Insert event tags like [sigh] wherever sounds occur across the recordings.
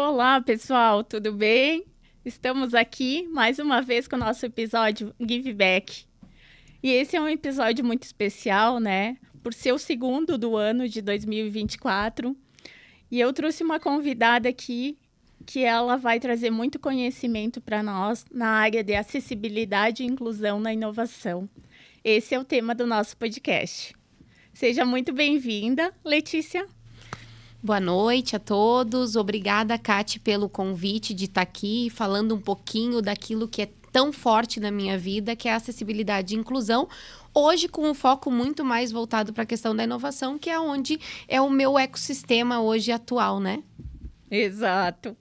Olá, pessoal, tudo bem? Estamos aqui mais uma vez com o nosso episódio Give Back. E esse é um episódio muito especial, né? Por ser o segundo do ano de 2024. E eu trouxe uma convidada aqui que ela vai trazer muito conhecimento para nós na área de acessibilidade e inclusão na inovação. Esse é o tema do nosso podcast. Seja muito bem-vinda, Letícia. Boa noite a todos. Obrigada, Kate, pelo convite de estar tá aqui falando um pouquinho daquilo que é tão forte na minha vida, que é a acessibilidade e inclusão. Hoje, com um foco muito mais voltado para a questão da inovação, que é onde é o meu ecossistema hoje atual, né? Exato.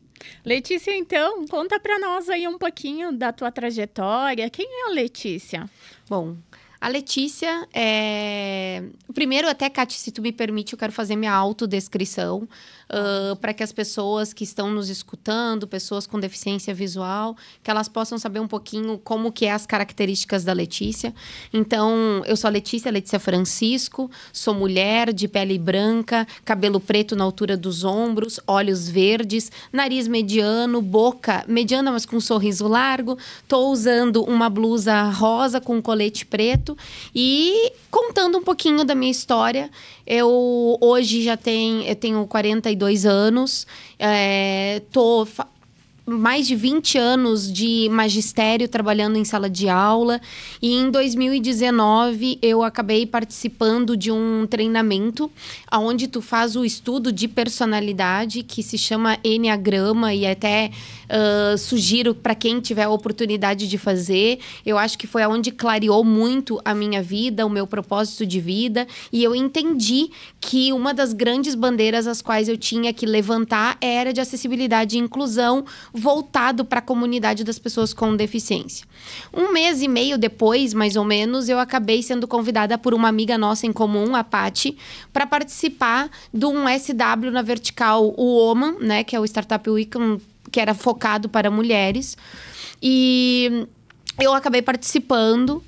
Letícia, então, conta para nós aí um pouquinho da tua trajetória. Quem é a Letícia? Bom, a Letícia, é... primeiro até, Cate, se tu me permite, eu quero fazer minha autodescrição uh, para que as pessoas que estão nos escutando, pessoas com deficiência visual, que elas possam saber um pouquinho como que é as características da Letícia. Então, eu sou a Letícia, Letícia Francisco, sou mulher, de pele branca, cabelo preto na altura dos ombros, olhos verdes, nariz mediano, boca mediana, mas com um sorriso largo. Estou usando uma blusa rosa com um colete preto e contando um pouquinho da minha história. Eu hoje já tenho, eu tenho 42 32 anos, é, tô mais de 20 anos de magistério trabalhando em sala de aula e em 2019 eu acabei participando de um treinamento aonde tu faz o estudo de personalidade que se chama Enneagrama e até uh, sugiro para quem tiver a oportunidade de fazer. Eu acho que foi aonde clareou muito a minha vida, o meu propósito de vida e eu entendi que uma das grandes bandeiras as quais eu tinha que levantar era de acessibilidade e inclusão voltado para a comunidade das pessoas com deficiência. Um mês e meio depois, mais ou menos, eu acabei sendo convidada por uma amiga nossa em comum, a Pati, para participar de um SW na vertical o Oman, né, que é o Startup Weekend que era focado para mulheres. E eu acabei participando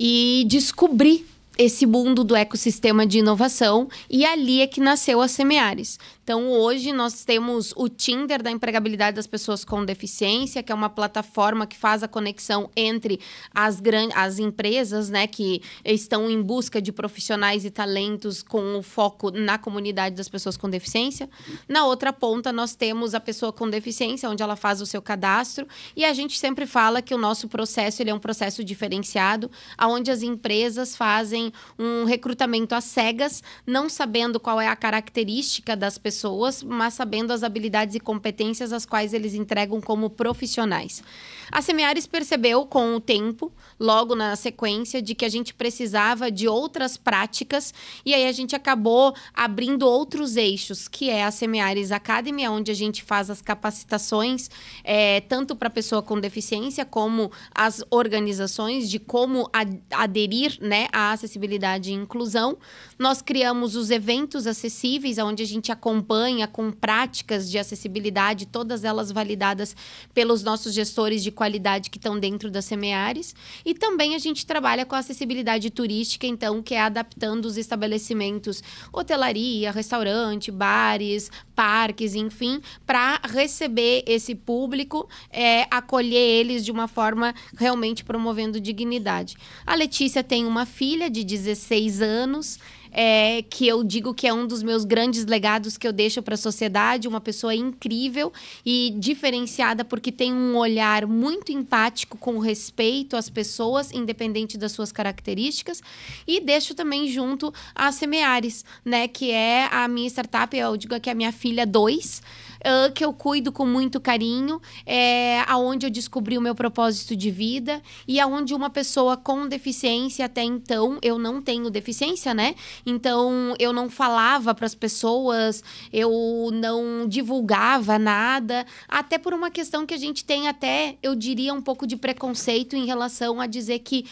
e descobri esse mundo do ecossistema de inovação e ali é que nasceu a Semeares. Então, hoje nós temos o Tinder da empregabilidade das pessoas com deficiência, que é uma plataforma que faz a conexão entre as, as empresas né, que estão em busca de profissionais e talentos com o foco na comunidade das pessoas com deficiência. Na outra ponta, nós temos a pessoa com deficiência, onde ela faz o seu cadastro. E a gente sempre fala que o nosso processo ele é um processo diferenciado, onde as empresas fazem um recrutamento às cegas, não sabendo qual é a característica das pessoas pessoas, mas sabendo as habilidades e competências as quais eles entregam como profissionais. A Semeares percebeu com o tempo, logo na sequência, de que a gente precisava de outras práticas e aí a gente acabou abrindo outros eixos, que é a Semeares Academy, onde a gente faz as capacitações é, tanto para pessoa com deficiência como as organizações de como aderir né, à acessibilidade e inclusão. Nós criamos os eventos acessíveis, onde a gente acompanha com práticas de acessibilidade, todas elas validadas pelos nossos gestores de qualidade que estão dentro das semeares. E também a gente trabalha com a acessibilidade turística, então, que é adaptando os estabelecimentos, hotelaria, restaurante, bares, parques, enfim, para receber esse público, é, acolher eles de uma forma realmente promovendo dignidade. A Letícia tem uma filha de 16 anos é, que eu digo que é um dos meus grandes legados que eu deixo para a sociedade, uma pessoa incrível e diferenciada porque tem um olhar muito empático com respeito às pessoas, independente das suas características, e deixo também junto a Semeares, né, que é a minha startup, eu digo que é a minha filha 2, ah, que eu cuido com muito carinho, é, aonde eu descobri o meu propósito de vida e aonde uma pessoa com deficiência até então eu não tenho deficiência, né? Então eu não falava para as pessoas, eu não divulgava nada, até por uma questão que a gente tem até, eu diria um pouco de preconceito em relação a dizer que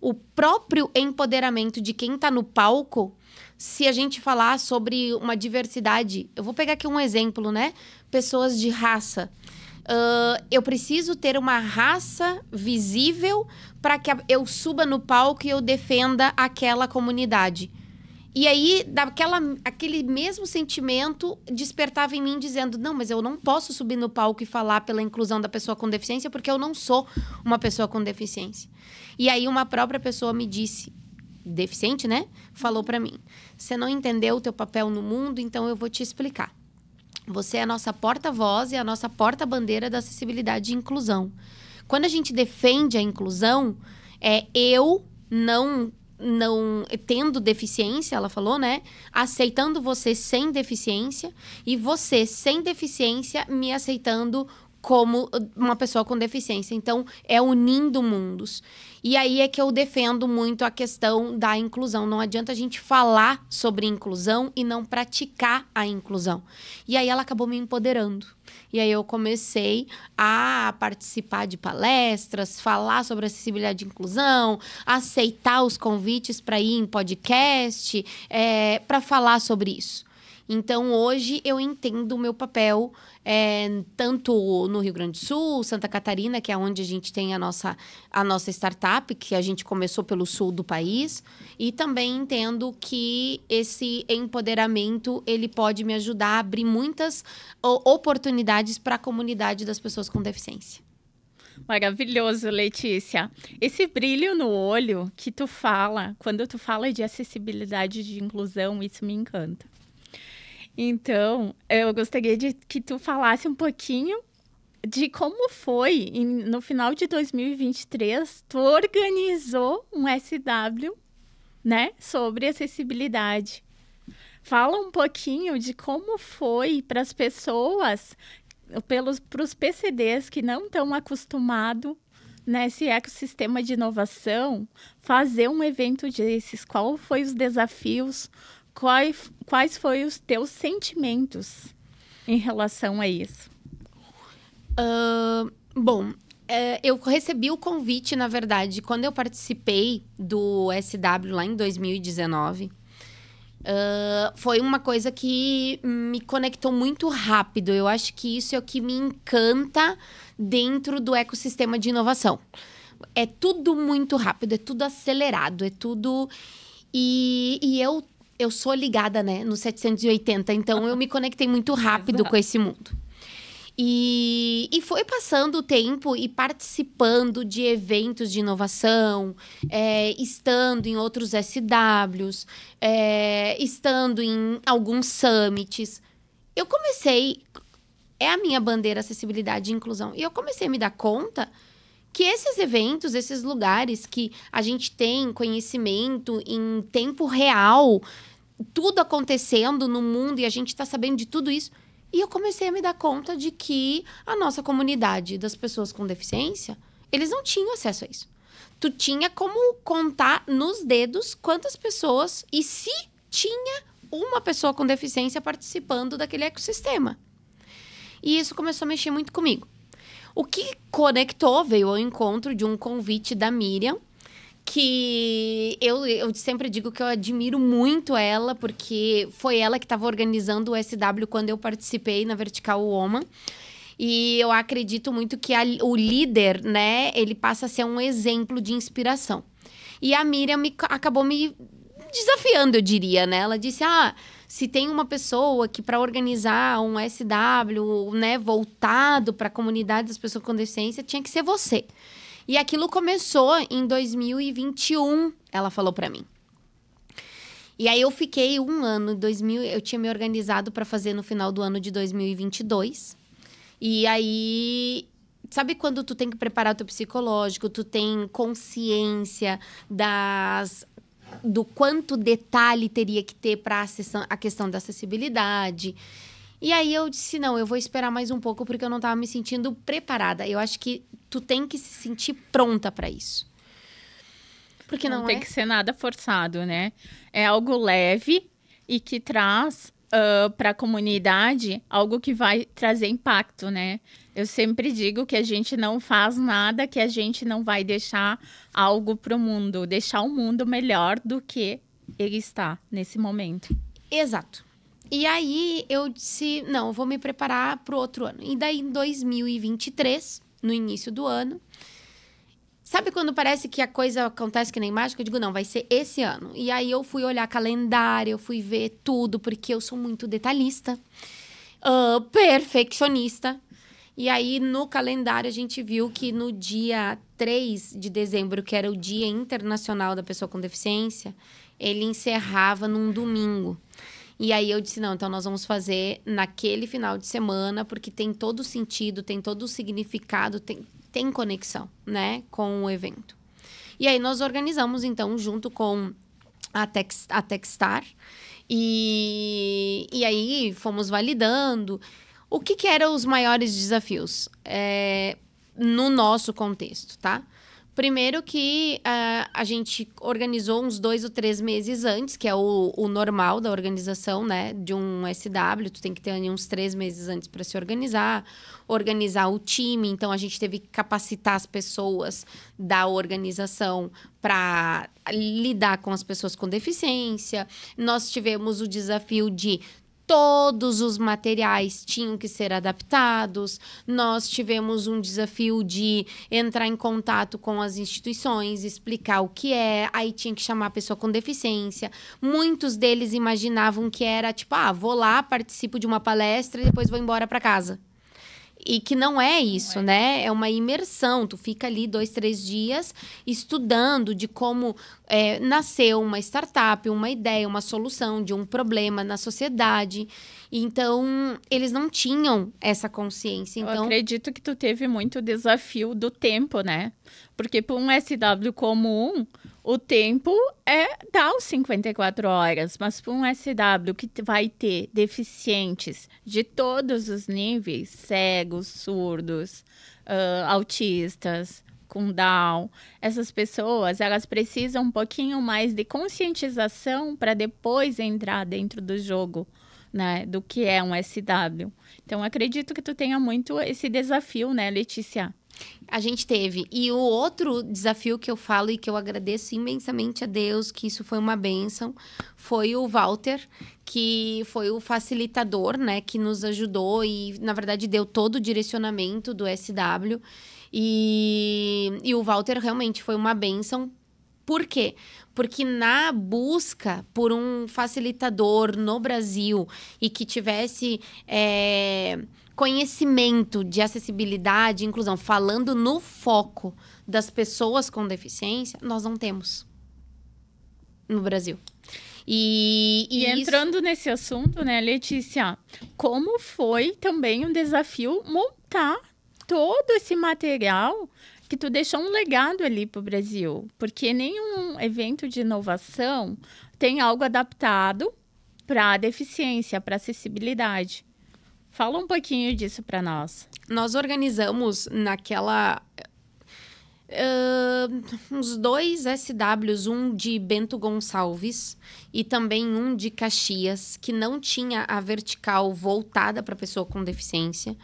o próprio empoderamento de quem está no palco se a gente falar sobre uma diversidade. Eu vou pegar aqui um exemplo, né? Pessoas de raça. Uh, eu preciso ter uma raça visível para que eu suba no palco e eu defenda aquela comunidade. E aí, daquela, aquele mesmo sentimento despertava em mim dizendo: não, mas eu não posso subir no palco e falar pela inclusão da pessoa com deficiência porque eu não sou uma pessoa com deficiência. E aí, uma própria pessoa me disse: deficiente, né? Falou para mim: "Você não entendeu o teu papel no mundo, então eu vou te explicar. Você é a nossa porta-voz e a nossa porta-bandeira da acessibilidade e inclusão. Quando a gente defende a inclusão, é eu não não tendo deficiência, ela falou, né? Aceitando você sem deficiência e você sem deficiência me aceitando como uh, uma pessoa com deficiência. Então, é unindo mundos. E aí é que eu defendo muito a questão da inclusão. Não adianta a gente falar sobre inclusão e não praticar a inclusão. E aí ela acabou me empoderando. E aí eu comecei a participar de palestras, falar sobre acessibilidade e inclusão, aceitar os convites para ir em podcast, é, eh, para falar sobre isso. Então, hoje eu entendo o meu papel é, tanto no Rio Grande do Sul, Santa Catarina, que é onde a gente tem a nossa, a nossa startup, que a gente começou pelo sul do país, e também entendo que esse empoderamento ele pode me ajudar a abrir muitas oportunidades para a comunidade das pessoas com deficiência. Maravilhoso, Letícia. Esse brilho no olho que tu fala, quando tu fala de acessibilidade e de inclusão, isso me encanta. Então, eu gostaria de que tu falasse um pouquinho de como foi em, no final de 2023 tu organizou um SW, né, sobre acessibilidade. Fala um pouquinho de como foi para as pessoas, pelos para os PCDs que não estão acostumados nesse ecossistema de inovação, fazer um evento desses, qual foi os desafios, quais, quais foram os teus sentimentos em relação a isso? Uh, bom, é, eu recebi o convite, na verdade, quando eu participei do SW lá em 2019. Uh, foi uma coisa que me conectou muito rápido. Eu acho que isso é o que me encanta dentro do ecossistema de inovação. É tudo muito rápido, é tudo acelerado, é tudo. E, e eu eu sou ligada, né, no 780, então eu me conectei muito rápido com esse mundo. E, e foi passando o tempo e participando de eventos de inovação, é, estando em outros SWs, é, eh, estando em alguns summits. Eu comecei. É a minha bandeira acessibilidade e inclusão. E eu comecei a me dar conta que esses eventos, esses lugares que a gente tem conhecimento em tempo real tudo acontecendo no mundo e a gente está sabendo de tudo isso. E eu comecei a me dar conta de que a nossa comunidade das pessoas com deficiência, eles não tinham acesso a isso. Tu tinha como contar nos dedos quantas pessoas e se tinha uma pessoa com deficiência participando daquele ecossistema. E isso começou a mexer muito comigo. O que conectou veio ao encontro de um convite da Miriam, que eu, eu sempre digo que eu admiro muito ela, porque foi ela que estava organizando o SW quando eu participei na Vertical Woman. E eu acredito muito que a, o líder, né, ele passa a ser um exemplo de inspiração. E a Miriam me, acabou me desafiando, eu diria, né? Ela disse: "Ah, se tem uma pessoa que para organizar um SW, né, voltado para a comunidade das pessoas com deficiência, tinha que ser você". E aquilo começou em 2021, ela falou para mim. E aí eu fiquei um ano, 2000, eu tinha me organizado para fazer no final do ano de 2022. E aí sabe quando tu tem que preparar o teu psicológico, tu tem consciência das do quanto detalhe teria que ter para a questão da acessibilidade. E aí eu disse: não, eu vou esperar mais um pouco porque eu não estava me sentindo preparada. Eu acho que tu tem que se sentir pronta para isso. Porque não, não tem é... que ser nada forçado, né? É algo leve e que traz uh, para a comunidade algo que vai trazer impacto, né? Eu sempre digo que a gente não faz nada que a gente não vai deixar algo para o mundo, deixar o mundo melhor do que ele está nesse momento. Exato. E aí eu disse, não, eu vou me preparar para o outro ano. E daí em 2023, no início do ano, Sabe quando parece que a coisa acontece que nem mágica? Eu digo, não, vai ser esse ano. E aí eu fui olhar calendário, eu fui ver tudo, porque eu sou muito detalhista, uh, perfeccionista. E aí no calendário a gente viu que no dia 3 de dezembro, que era o Dia Internacional da Pessoa com Deficiência, ele encerrava num domingo. E aí eu disse: não, então nós vamos fazer naquele final de semana, porque tem todo sentido, tem todo significado, tem, tem conexão, né, com o evento. E aí nós organizamos, então, junto com a, Tex, a Techstar. E, e aí fomos validando. O que, que eram os maiores desafios é, no nosso contexto, tá? Primeiro que uh, a gente organizou uns dois ou três meses antes, que é o, o, normal da organização, né? De um SW, tu tem que ter uns três meses antes para se organizar, organizar o time. Então a gente teve que capacitar as pessoas da organização para lidar com as pessoas com deficiência. Nós tivemos o desafio de todos os materiais tinham que ser adaptados. Nós tivemos um desafio de entrar em contato com as instituições, explicar o que é, aí tinha que chamar a pessoa com deficiência. Muitos deles imaginavam que era tipo, ah, vou lá, participo de uma palestra e depois vou embora para casa. E que não é isso, não é. né? É uma imersão. Tu fica ali dois, três dias estudando de como é, nasceu uma startup, uma ideia, uma solução de um problema na sociedade. Então, eles não tinham essa consciência. Então... Eu acredito que tu teve muito desafio do tempo, né? Porque para um SW comum, o tempo é tal 54 horas, mas para um SW que vai ter deficientes de todos os níveis, cegos, surdos, uh, autistas, com Down, essas pessoas, elas precisam um pouquinho mais de conscientização para depois entrar dentro do jogo, né, do que é um SW. Então acredito que tu tenha muito esse desafio, né, Letícia? A gente teve. E o outro desafio que eu falo e que eu agradeço imensamente a Deus, que isso foi uma benção, foi o Walter, que foi o facilitador, né, que nos ajudou e, na verdade, deu todo o direcionamento do SW. E, e o Walter realmente foi uma benção. Por quê? Porque na busca por um facilitador no Brasil e que tivesse. É conhecimento de acessibilidade e inclusão, falando no foco das pessoas com deficiência, nós não temos no Brasil. E, e, e entrando isso... nesse assunto, né, Letícia, como foi também um desafio montar todo esse material que tu deixou um legado ali para o Brasil, porque nenhum evento de inovação tem algo adaptado para deficiência, para acessibilidade. Fala um pouquinho disso para nós. Nós organizamos naquela Uh, uns dois SWs, um de Bento Gonçalves e também um de Caxias, que não tinha a vertical voltada para pessoa com deficiência.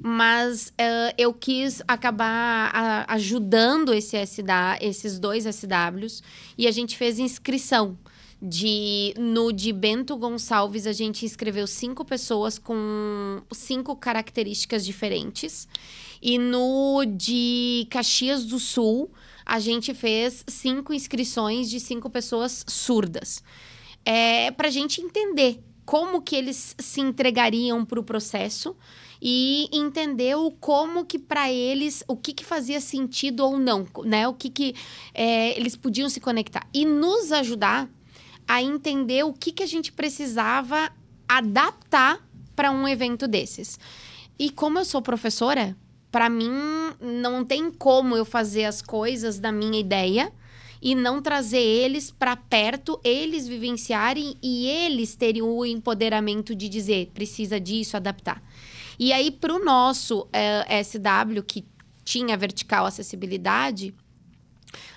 Mas uh, eu quis acabar a, ajudando esse SW, esses dois SWs e a gente fez inscrição de no de Bento Gonçalves a gente escreveu cinco pessoas com cinco características diferentes. E no de Caxias do Sul, a gente fez cinco inscrições de cinco pessoas surdas. É para a gente entender como que eles se entregariam para o processo e entender o como que para eles o que, que fazia sentido ou não, né? O que que é, eles podiam se conectar e nos ajudar a entender o que, que a gente precisava adaptar para um evento desses. E como eu sou professora, para mim não tem como eu fazer as coisas da minha ideia e não trazer eles para perto, eles vivenciarem e eles terem o empoderamento de dizer precisa disso, adaptar. E aí para o nosso eh, SW que tinha vertical acessibilidade,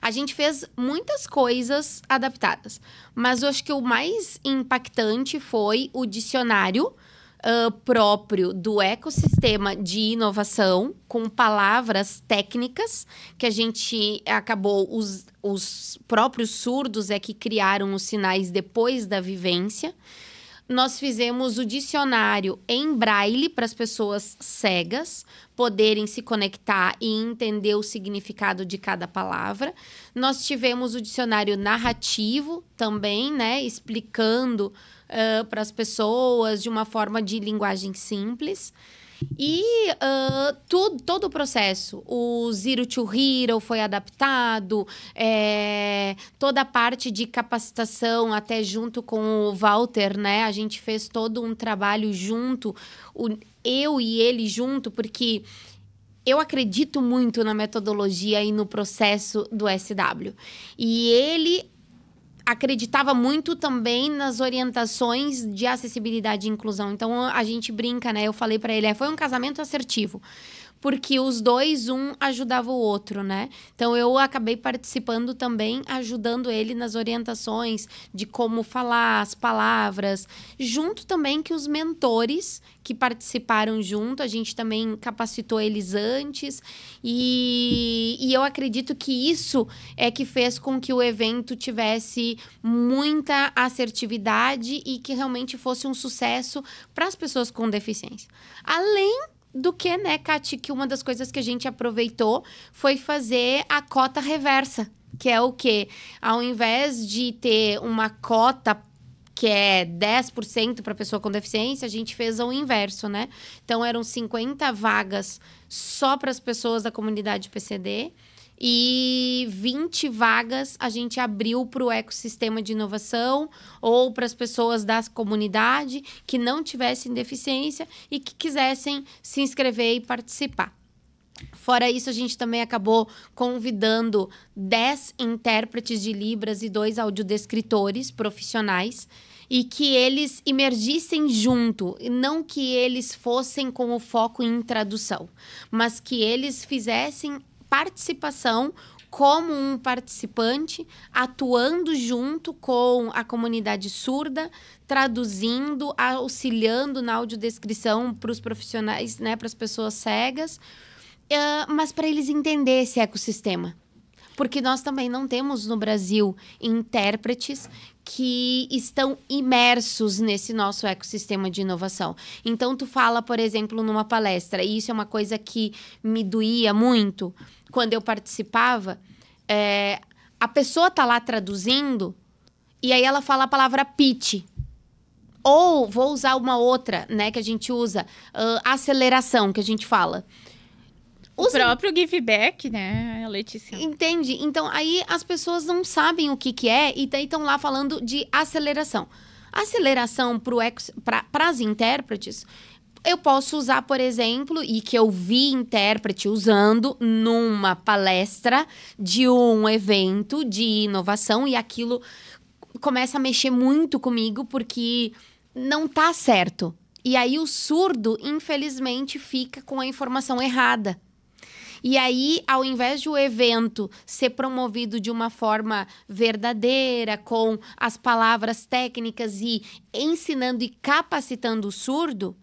a gente fez muitas coisas adaptadas, mas eu acho que o mais impactante foi o dicionário uh, próprio do ecossistema de inovação, com palavras técnicas que a gente acabou. Os, os próprios surdos é que criaram os sinais depois da vivência nós fizemos o dicionário em braille para as pessoas cegas poderem se conectar e entender o significado de cada palavra. Nós tivemos o dicionário narrativo também, né, explicando uh, para as pessoas de uma forma de linguagem simples. E uh, tudo, todo o processo, o Zero to Hero foi adaptado, é, toda a parte de capacitação, até junto com o Walter, né? A gente fez todo um trabalho junto, o, eu e ele junto, porque eu acredito muito na metodologia e no processo do SW. E ele acreditava muito também nas orientações de acessibilidade e inclusão. Então a gente brinca, né? Eu falei para ele, é, foi um casamento assertivo porque os dois, um ajudava o outro, né? Então eu acabei participando também, ajudando ele nas orientações de como falar as palavras, junto também que os mentores que participaram junto, a gente também capacitou eles antes, e, e eu acredito que isso é que fez com que o evento tivesse muita assertividade e que realmente fosse um sucesso para as pessoas com deficiência. Além do que, né, Kati, que uma das coisas que a gente aproveitou foi fazer a cota reversa, que é o quê? Ao invés de ter uma cota que é 10% para pessoa com deficiência, a gente fez o inverso, né? Então eram 50 vagas só para as pessoas da comunidade PCD e 20 vagas a gente abriu para o ecossistema de inovação ou para as pessoas da comunidade que não tivessem deficiência e que quisessem se inscrever e participar. Fora isso, a gente também acabou convidando 10 intérpretes de Libras e dois audiodescritores profissionais e que eles emergissem junto, não que eles fossem com o foco em tradução, mas que eles fizessem participação como um participante, atuando junto com a comunidade surda, traduzindo, auxiliando na audiodescrição para os profissionais, né, para as pessoas cegas, uh, mas para eles entenderem esse ecossistema. Porque nós também não temos no Brasil intérpretes que estão imersos nesse nosso ecossistema de inovação. Então tu fala, por exemplo, numa palestra, e isso é uma coisa que me doía muito quando eu participava, é, a pessoa tá lá traduzindo e aí ela fala a palavra pitch. Ou vou usar uma outra, né, que a gente usa, uh, aceleração, que a gente fala. O Os... próprio give back, né, Letícia? Entende? Então, aí as pessoas não sabem o que, que é e estão lá falando de aceleração. Aceleração para ex... as intérpretes, eu posso usar, por exemplo, e que eu vi intérprete usando numa palestra de um evento de inovação e aquilo começa a mexer muito comigo porque não tá certo. E aí o surdo, infelizmente, fica com a informação errada. E aí, ao invés de o evento ser promovido de uma forma verdadeira, com as palavras técnicas e ensinando e capacitando o surdo,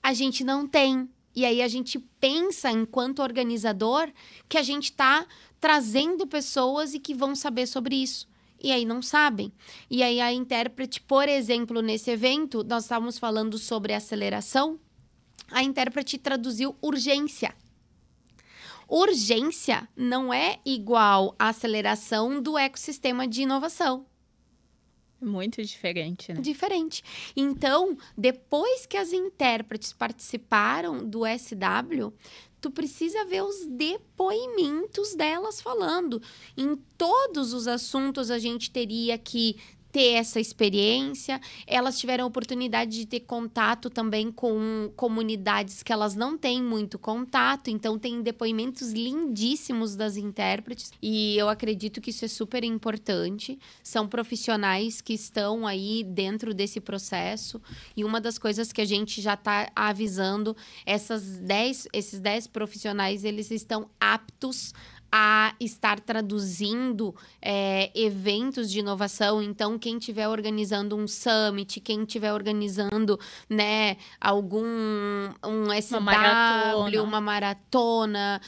a gente não tem. E aí a gente pensa, enquanto organizador, que a gente está trazendo pessoas e que vão saber sobre isso. E aí não sabem. E aí a intérprete, por exemplo, nesse evento, nós estávamos falando sobre aceleração. A intérprete traduziu urgência urgência não é igual à aceleração do ecossistema de inovação. Muito diferente, né? Diferente. Então, depois que as intérpretes participaram do SW, tu precisa ver os depoimentos delas falando. Em todos os assuntos a gente teria que ter essa experiência, elas tiveram a oportunidade de ter contato também com comunidades que elas não têm muito contato, então tem depoimentos lindíssimos das intérpretes e eu acredito que isso é super importante. São profissionais que estão aí dentro desse processo e uma das coisas que a gente já está avisando, essas dez, esses 10 profissionais, eles estão aptos a estar traduzindo é, eventos de inovação. Então, quem estiver organizando um summit, quem estiver organizando né, algum um SW, uma maratona, uma maratona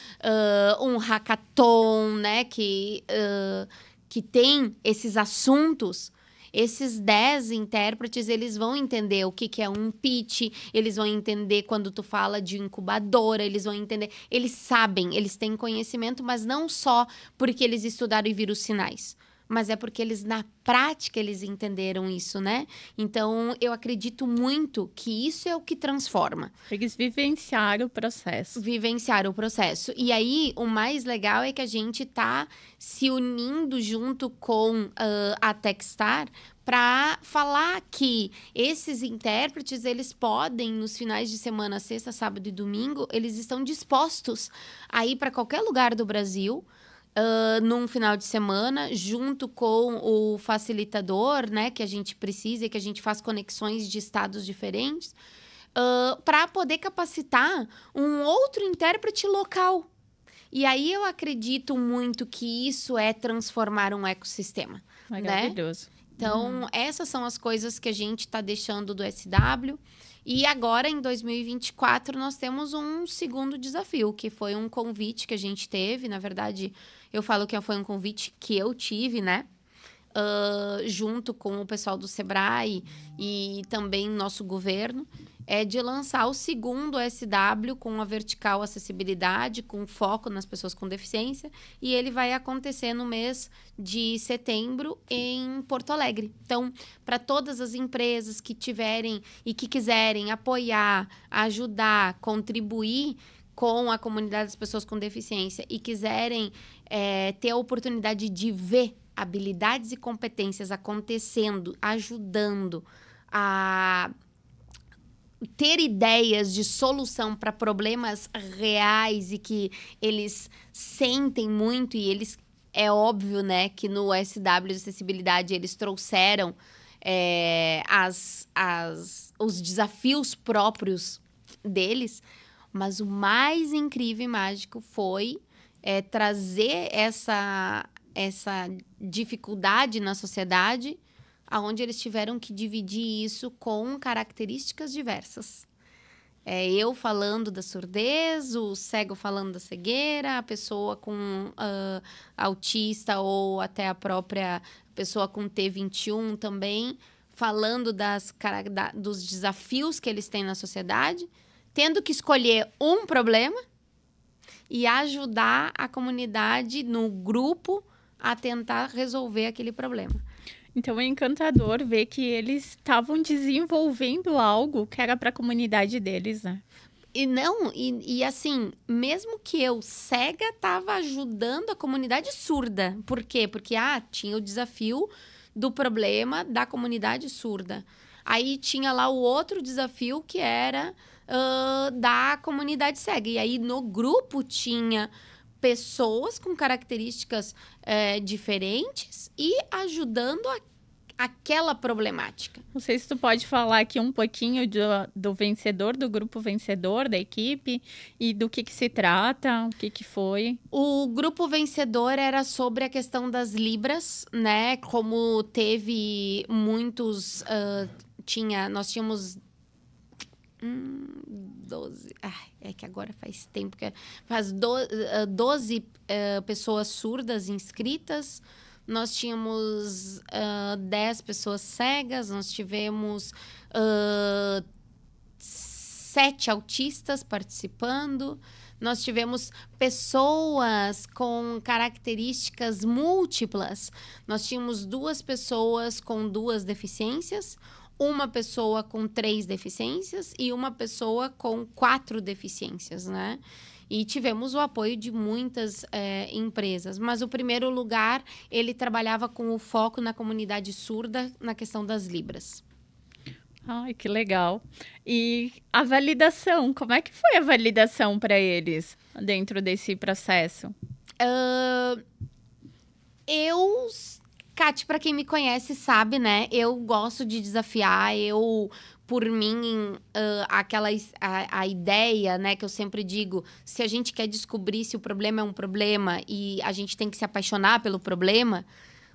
uh, um hackathon, né, que, uh, que tem esses assuntos esses 10 intérpretes, eles vão entender o que, que é um pitch, eles vão entender quando tu fala de incubadora, eles vão entender. Eles sabem, eles têm conhecimento, mas não só porque eles estudaram e viram os sinais mas é porque eles na prática eles entenderam isso, né? Então eu acredito muito que isso é o que transforma. Eles vivenciaram o processo. Vivenciaram o processo. E aí o mais legal é que a gente tá se unindo junto com uh, a Techstar para falar que esses intérpretes eles podem nos finais de semana, sexta, sábado e domingo, eles estão dispostos a ir para qualquer lugar do Brasil uh, num final de semana, junto com o facilitador, né, que a gente precisa e que a gente faz conexões de estados diferentes, uh, para poder capacitar um outro intérprete local. E aí eu acredito muito que isso é transformar um ecossistema. Né? Maravilhoso. Né? Então, hum. essas são as coisas que a gente está deixando do SW. E agora, em 2024, nós temos um segundo desafio, que foi um convite que a gente teve. Na verdade, eu falo que foi um convite que eu tive, né? uh, junto com o pessoal do Sebrae e também nosso governo, é de lançar o segundo SW com a vertical acessibilidade, com foco nas pessoas com deficiência, e ele vai acontecer no mês de setembro em Porto Alegre. Então, para todas as empresas que tiverem e que quiserem apoiar, ajudar, contribuir com a comunidade das pessoas com deficiência e quiserem é, ter a oportunidade de ver habilidades e competências acontecendo, ajudando a ter ideias de solução para problemas reais e que eles sentem muito e eles é óbvio, né, que no SW de acessibilidade eles trouxeram é, as, as, os desafios próprios deles, mas o mais incrível e mágico foi é, trazer essa essa dificuldade na sociedade, aonde eles tiveram que dividir isso com características diversas. É, eu falando da surdez, o cego falando da cegueira, a pessoa com uh, autista ou até a própria pessoa com T21 também, falando das, da, dos desafios que eles têm na sociedade, tendo que escolher um problema e ajudar a comunidade no grupo a tentar resolver aquele problema. Então é encantador ver que eles estavam desenvolvendo algo que era para a comunidade deles, né? E não, e, e, assim, mesmo que eu cega tava ajudando a comunidade surda. Por quê? Porque ah, tinha o desafio do problema da comunidade surda. Aí tinha lá o outro desafio que era uh, da comunidade cega. E aí no grupo tinha pessoas com características é, diferentes e ajudando a aquela problemática. Não sei se tu pode falar aqui um pouquinho do, do vencedor, do grupo vencedor da equipe e do que, que se trata, o que, que foi. O grupo vencedor era sobre a questão das libras, né? Como teve muitos. Uh, tinha, nós tínhamos Hum, 12. é que agora faz tempo que. É, faz do, 12 uh, eh, eh, pessoas surdas inscritas, nós tínhamos uh, eh, 10 pessoas cegas, nós tivemos uh, 7 autistas participando. Nós tivemos pessoas com características múltiplas. Nós tínhamos duas pessoas com duas deficiências, uma pessoa com três deficiências e uma pessoa com quatro deficiências, né? E tivemos o apoio de muitas é, empresas. Mas o primeiro lugar, ele trabalhava com o foco na comunidade surda, na questão das libras. Ai, que legal. E a validação, como é que foi a validação para eles dentro desse processo? Uh, eu Kate, para quem me conhece, sabe, né? Eu gosto de desafiar, eu por mim uh, aquela a, a, ideia né que eu sempre digo se a gente quer descobrir se o problema é um problema e a gente tem que se apaixonar pelo problema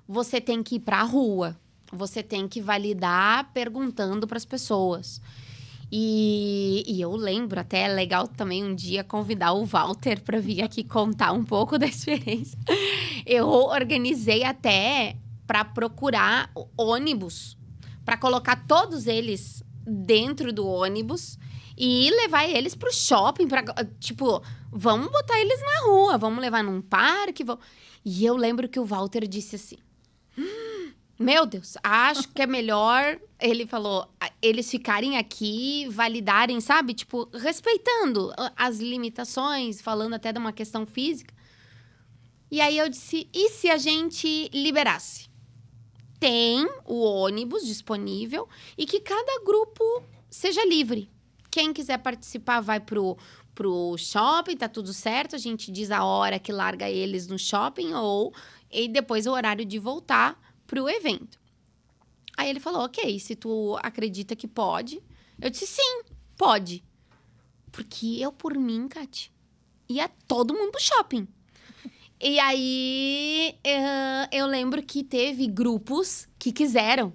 você tem que ir para a rua você tem que validar perguntando para as pessoas e, e, eu lembro até é legal também um dia convidar o Walter para vir aqui contar um pouco da [laughs] experiência eu organizei até para procurar ônibus para colocar todos eles dentro do ônibus e levar eles pro shopping, para tipo, vamos botar eles na rua, vamos levar num parque. Vamos... E eu lembro que o Walter disse assim: hum, Meu Deus, acho que é melhor. Ele falou, eles ficarem aqui, validarem, sabe? Tipo, respeitando as limitações, falando até de uma questão física. E aí eu disse: e se a gente liberasse? tem o ônibus disponível e que cada grupo seja livre. Quem quiser participar vai pro pro shopping, tá tudo certo, a gente diz a hora que larga eles no shopping ou e depois o horário de voltar pro evento. Aí ele falou: "OK, se tu acredita que pode". Eu disse: "Sim, pode". Porque eu por mim, Cati, ia todo mundo pro shopping. E aí eu lembro que teve grupos que quiseram.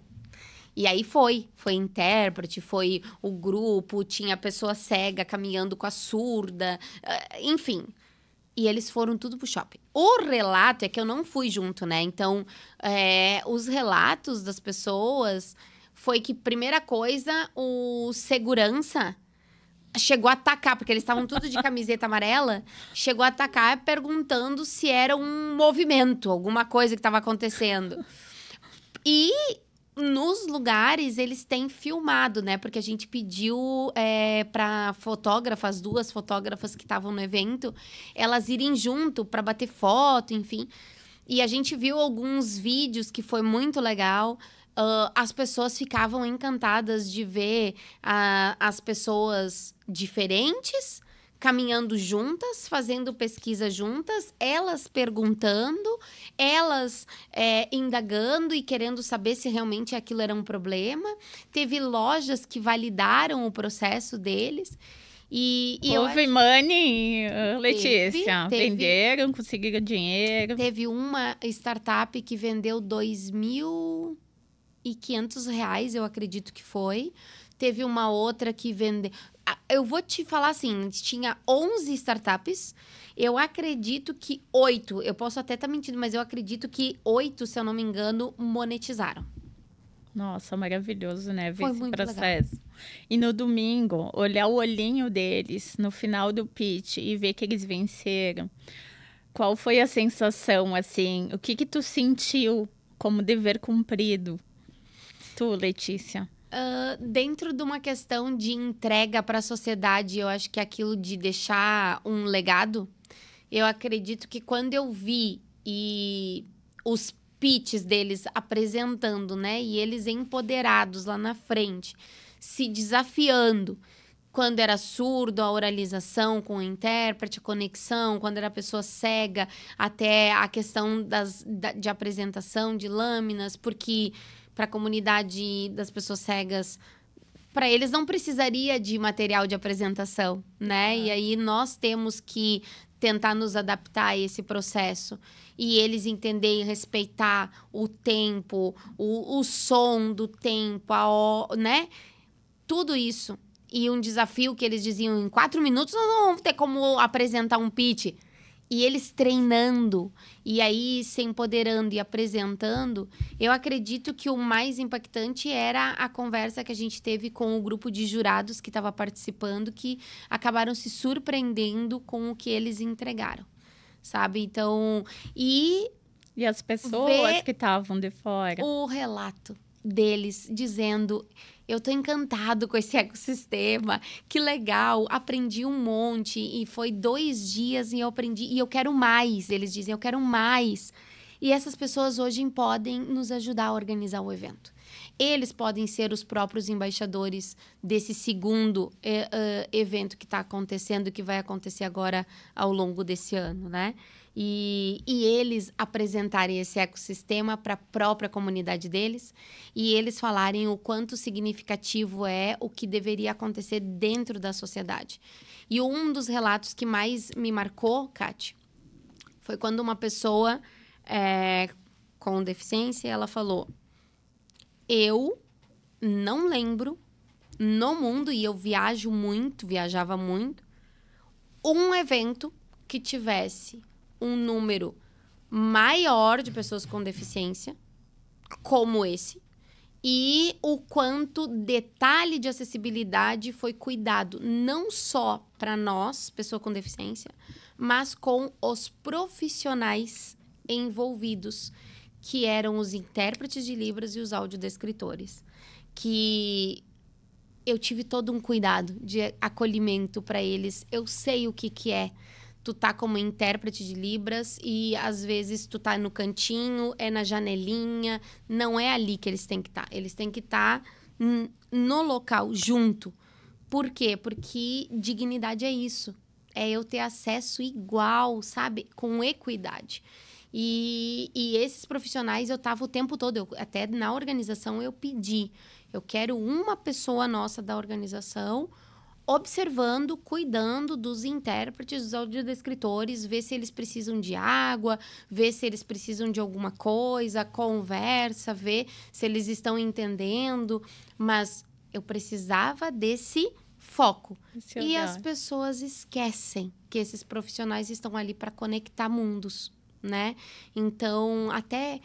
E aí foi, foi intérprete, foi o grupo, tinha a pessoa cega caminhando com a surda, ah, enfim. E eles foram tudo pro shopping. O relato é que eu não fui junto, né? Então, é, os relatos das pessoas foi que, primeira coisa, o segurança chegou a atacar, porque eles estavam tudo de camiseta amarela, chegou a atacar perguntando se era um movimento, alguma coisa que estava acontecendo. E nos lugares eles têm filmado, né? Porque a gente pediu é, para fotógrafas, duas fotógrafas que estavam no evento, elas irem junto para bater foto, enfim. E a gente viu alguns vídeos que foi muito legal. Uh, as pessoas ficavam encantadas de ver uh, as pessoas diferentes caminhando juntas, fazendo pesquisa juntas, elas perguntando, elas é, indagando e querendo saber se realmente aquilo era um problema. Teve lojas que validaram o processo deles. E, e Houve acho... money, Letícia. Teve, Venderam, teve, conseguiram dinheiro. Teve uma startup que vendeu 2 mil e 500 reais, eu acredito que foi. Teve uma outra que vendeu. Eu vou te falar assim: tinha 11 startups. Eu acredito que oito, eu posso até estar tá mentindo, mas eu acredito que oito, se eu não me engano, monetizaram. Nossa, maravilhoso, né? Ver esse processo. Legal. E no domingo, olhar o olhinho deles no final do pitch e ver que eles venceram. Qual foi a sensação, assim? O que que tu sentiu como dever cumprido? Tu, Letícia. Uh, dentro de uma questão de entrega para a sociedade, eu acho que aquilo de deixar um legado, eu acredito que quando eu vi e os pitches deles apresentando, né, e eles empoderados lá na frente, se desafiando, quando era surdo, a oralização com o intérprete, a conexão, quando era pessoa cega, até a questão das, da, de apresentação de lâminas, porque para a comunidade das pessoas cegas para eles não precisaria de material de apresentação, né? É. E aí nós temos que tentar nos adaptar a esse processo e eles entenderem respeitar o tempo, o, o som do tempo, a, né? Tudo isso. E um desafio que eles diziam em quatro minutos, nós não vamos ter como apresentar um pitch e eles treinando e aí se empoderando e apresentando, eu acredito que o mais impactante era a conversa que a gente teve com o grupo de jurados que estava participando, que acabaram se surpreendendo com o que eles entregaram, sabe? Então, e. E as pessoas que estavam de fora. O relato deles dizendo eu tô encantado com esse [laughs] ecossistema, que legal, aprendi um monte e foi dois dias e eu aprendi e eu quero mais. Eles dizem, eu quero mais. E essas pessoas hoje podem nos ajudar a organizar o evento. Eles podem ser os próprios embaixadores desse segundo uh, evento que está acontecendo, que vai acontecer agora ao longo desse ano, né? e, e eles apresentarem esse ecossistema para a própria comunidade deles e eles falarem o quanto significativo é o que deveria acontecer dentro da sociedade. E um dos relatos que mais me marcou, Kate, foi quando uma pessoa é, com deficiência ela falou: Eu não lembro no mundo, e eu viajo muito, viajava muito, um evento que tivesse um número maior de pessoas com deficiência, como esse, e o quanto detalhe de acessibilidade foi cuidado, não só para nós, pessoa com deficiência, mas com os profissionais envolvidos, que eram os intérpretes de Libras e os audiodescritores. Que eu tive todo um cuidado de acolhimento para eles, eu sei o que, que é tu tá como intérprete de Libras e às vezes tu tá no cantinho, é na janelinha, não é ali que eles têm que estar. Tá. Eles têm que estar tá no local, junto. Por quê? Porque dignidade é isso. É eu ter acesso igual, sabe? Com equidade. E, e esses profissionais eu estava o tempo todo, eu, até na organização eu pedi. Eu quero uma pessoa nossa da organização observando, cuidando dos intérpretes, dos audiodescritores, ver se eles precisam de água, ver se eles precisam de alguma coisa, conversa, ver se eles estão entendendo. Mas eu precisava desse foco. Esse e as pessoas esquecem que esses profissionais estão ali para conectar mundos, né? Então, até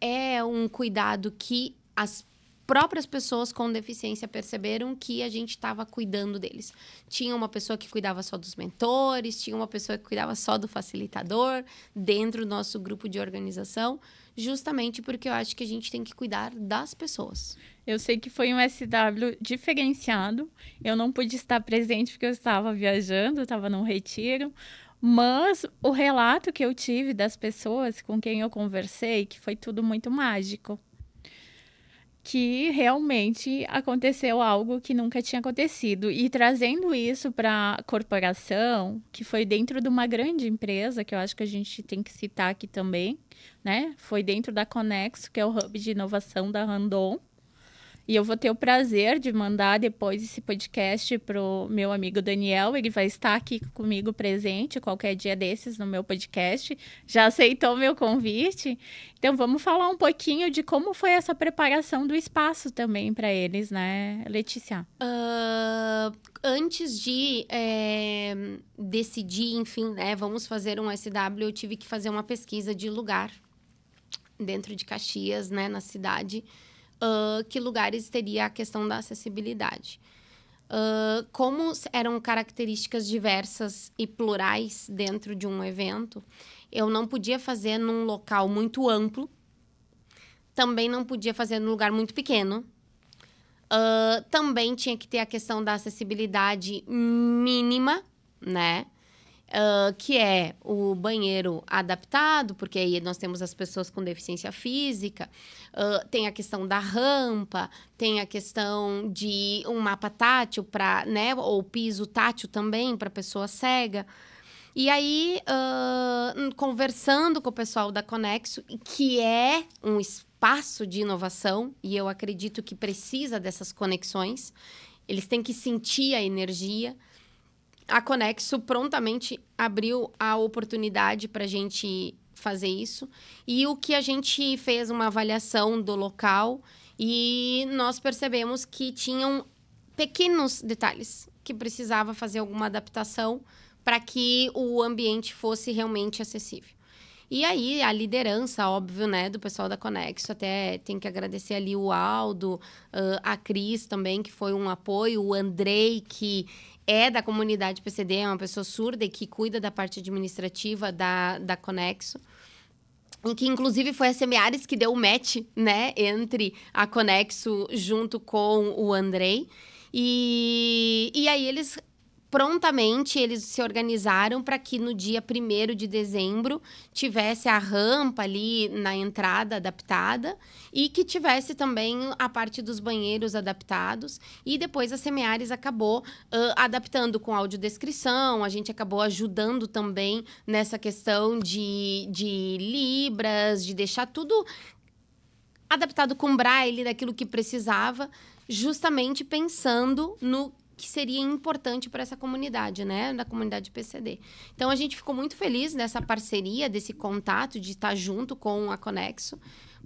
é um cuidado que as próprias pessoas com deficiência perceberam que a gente estava cuidando deles. Tinha uma pessoa que cuidava só dos mentores, tinha uma pessoa que cuidava só do facilitador dentro do nosso grupo de organização, justamente porque eu acho que a gente tem que cuidar das pessoas. Eu sei que foi um SW diferenciado. Eu não pude estar presente porque eu estava viajando, estava num retiro, mas o relato que eu tive das pessoas com quem eu conversei, que foi tudo muito mágico que realmente aconteceu algo que nunca tinha acontecido. E trazendo isso para a corporação, que foi dentro de uma grande empresa, que eu acho que a gente tem que citar aqui também, né? Foi dentro da Conexo, que é o hub de inovação da Randon. E eu vou ter o prazer de mandar depois esse podcast pro meu amigo Daniel. Ele vai estar aqui comigo presente qualquer dia desses no meu podcast. Já aceitou meu convite? Então vamos falar um pouquinho de como foi essa preparação do espaço também para eles, né, Letícia? Uh, antes de é, decidir, enfim, né, vamos fazer um SW, eu tive que fazer uma pesquisa de lugar dentro de Caxias, né, na cidade uh, que lugares teria a questão da acessibilidade. Uh, como eram características diversas e plurais dentro de um evento, eu não podia fazer num local muito amplo, também não podia fazer num lugar muito pequeno. Uh, também tinha que ter a questão da acessibilidade mínima, né? uh, que é o banheiro adaptado, porque aí nós temos as pessoas com deficiência física, uh, tem a questão da rampa, tem a questão de um mapa tátil para, né, ou piso tátil também para pessoa cega. E aí, uh, conversando com o pessoal da Conexo, que é um espaço de inovação, e eu acredito que precisa dessas conexões, eles têm que sentir a energia a Conexo prontamente abriu a oportunidade para a gente fazer isso. E o que a gente fez uma avaliação do local e nós percebemos que tinham pequenos detalhes que precisava fazer alguma adaptação para que o ambiente fosse realmente acessível. E aí, a liderança, óbvio, né, do pessoal da Conexo, até tem que agradecer ali o Aldo, a Cris também, que foi um apoio, o Andrei, que é da comunidade PCD, é uma pessoa surda e que cuida da parte administrativa da, da Conexo. Em que, inclusive, foi a Semeares que deu o match, né? Entre a Conexo junto com o Andrei. E, e aí eles prontamente eles se organizaram para que no dia 1 de dezembro tivesse a rampa ali na entrada adaptada e que tivesse também a parte dos banheiros adaptados. E depois a Semeares acabou uh, adaptando com audiodescrição, a gente acabou ajudando também nessa questão de, de libras, de deixar tudo adaptado com braille, daquilo que precisava, justamente pensando no que seria importante para essa comunidade, né, da comunidade PCD. Então a gente ficou muito feliz dessa parceria, desse contato, de estar junto com a Conexo,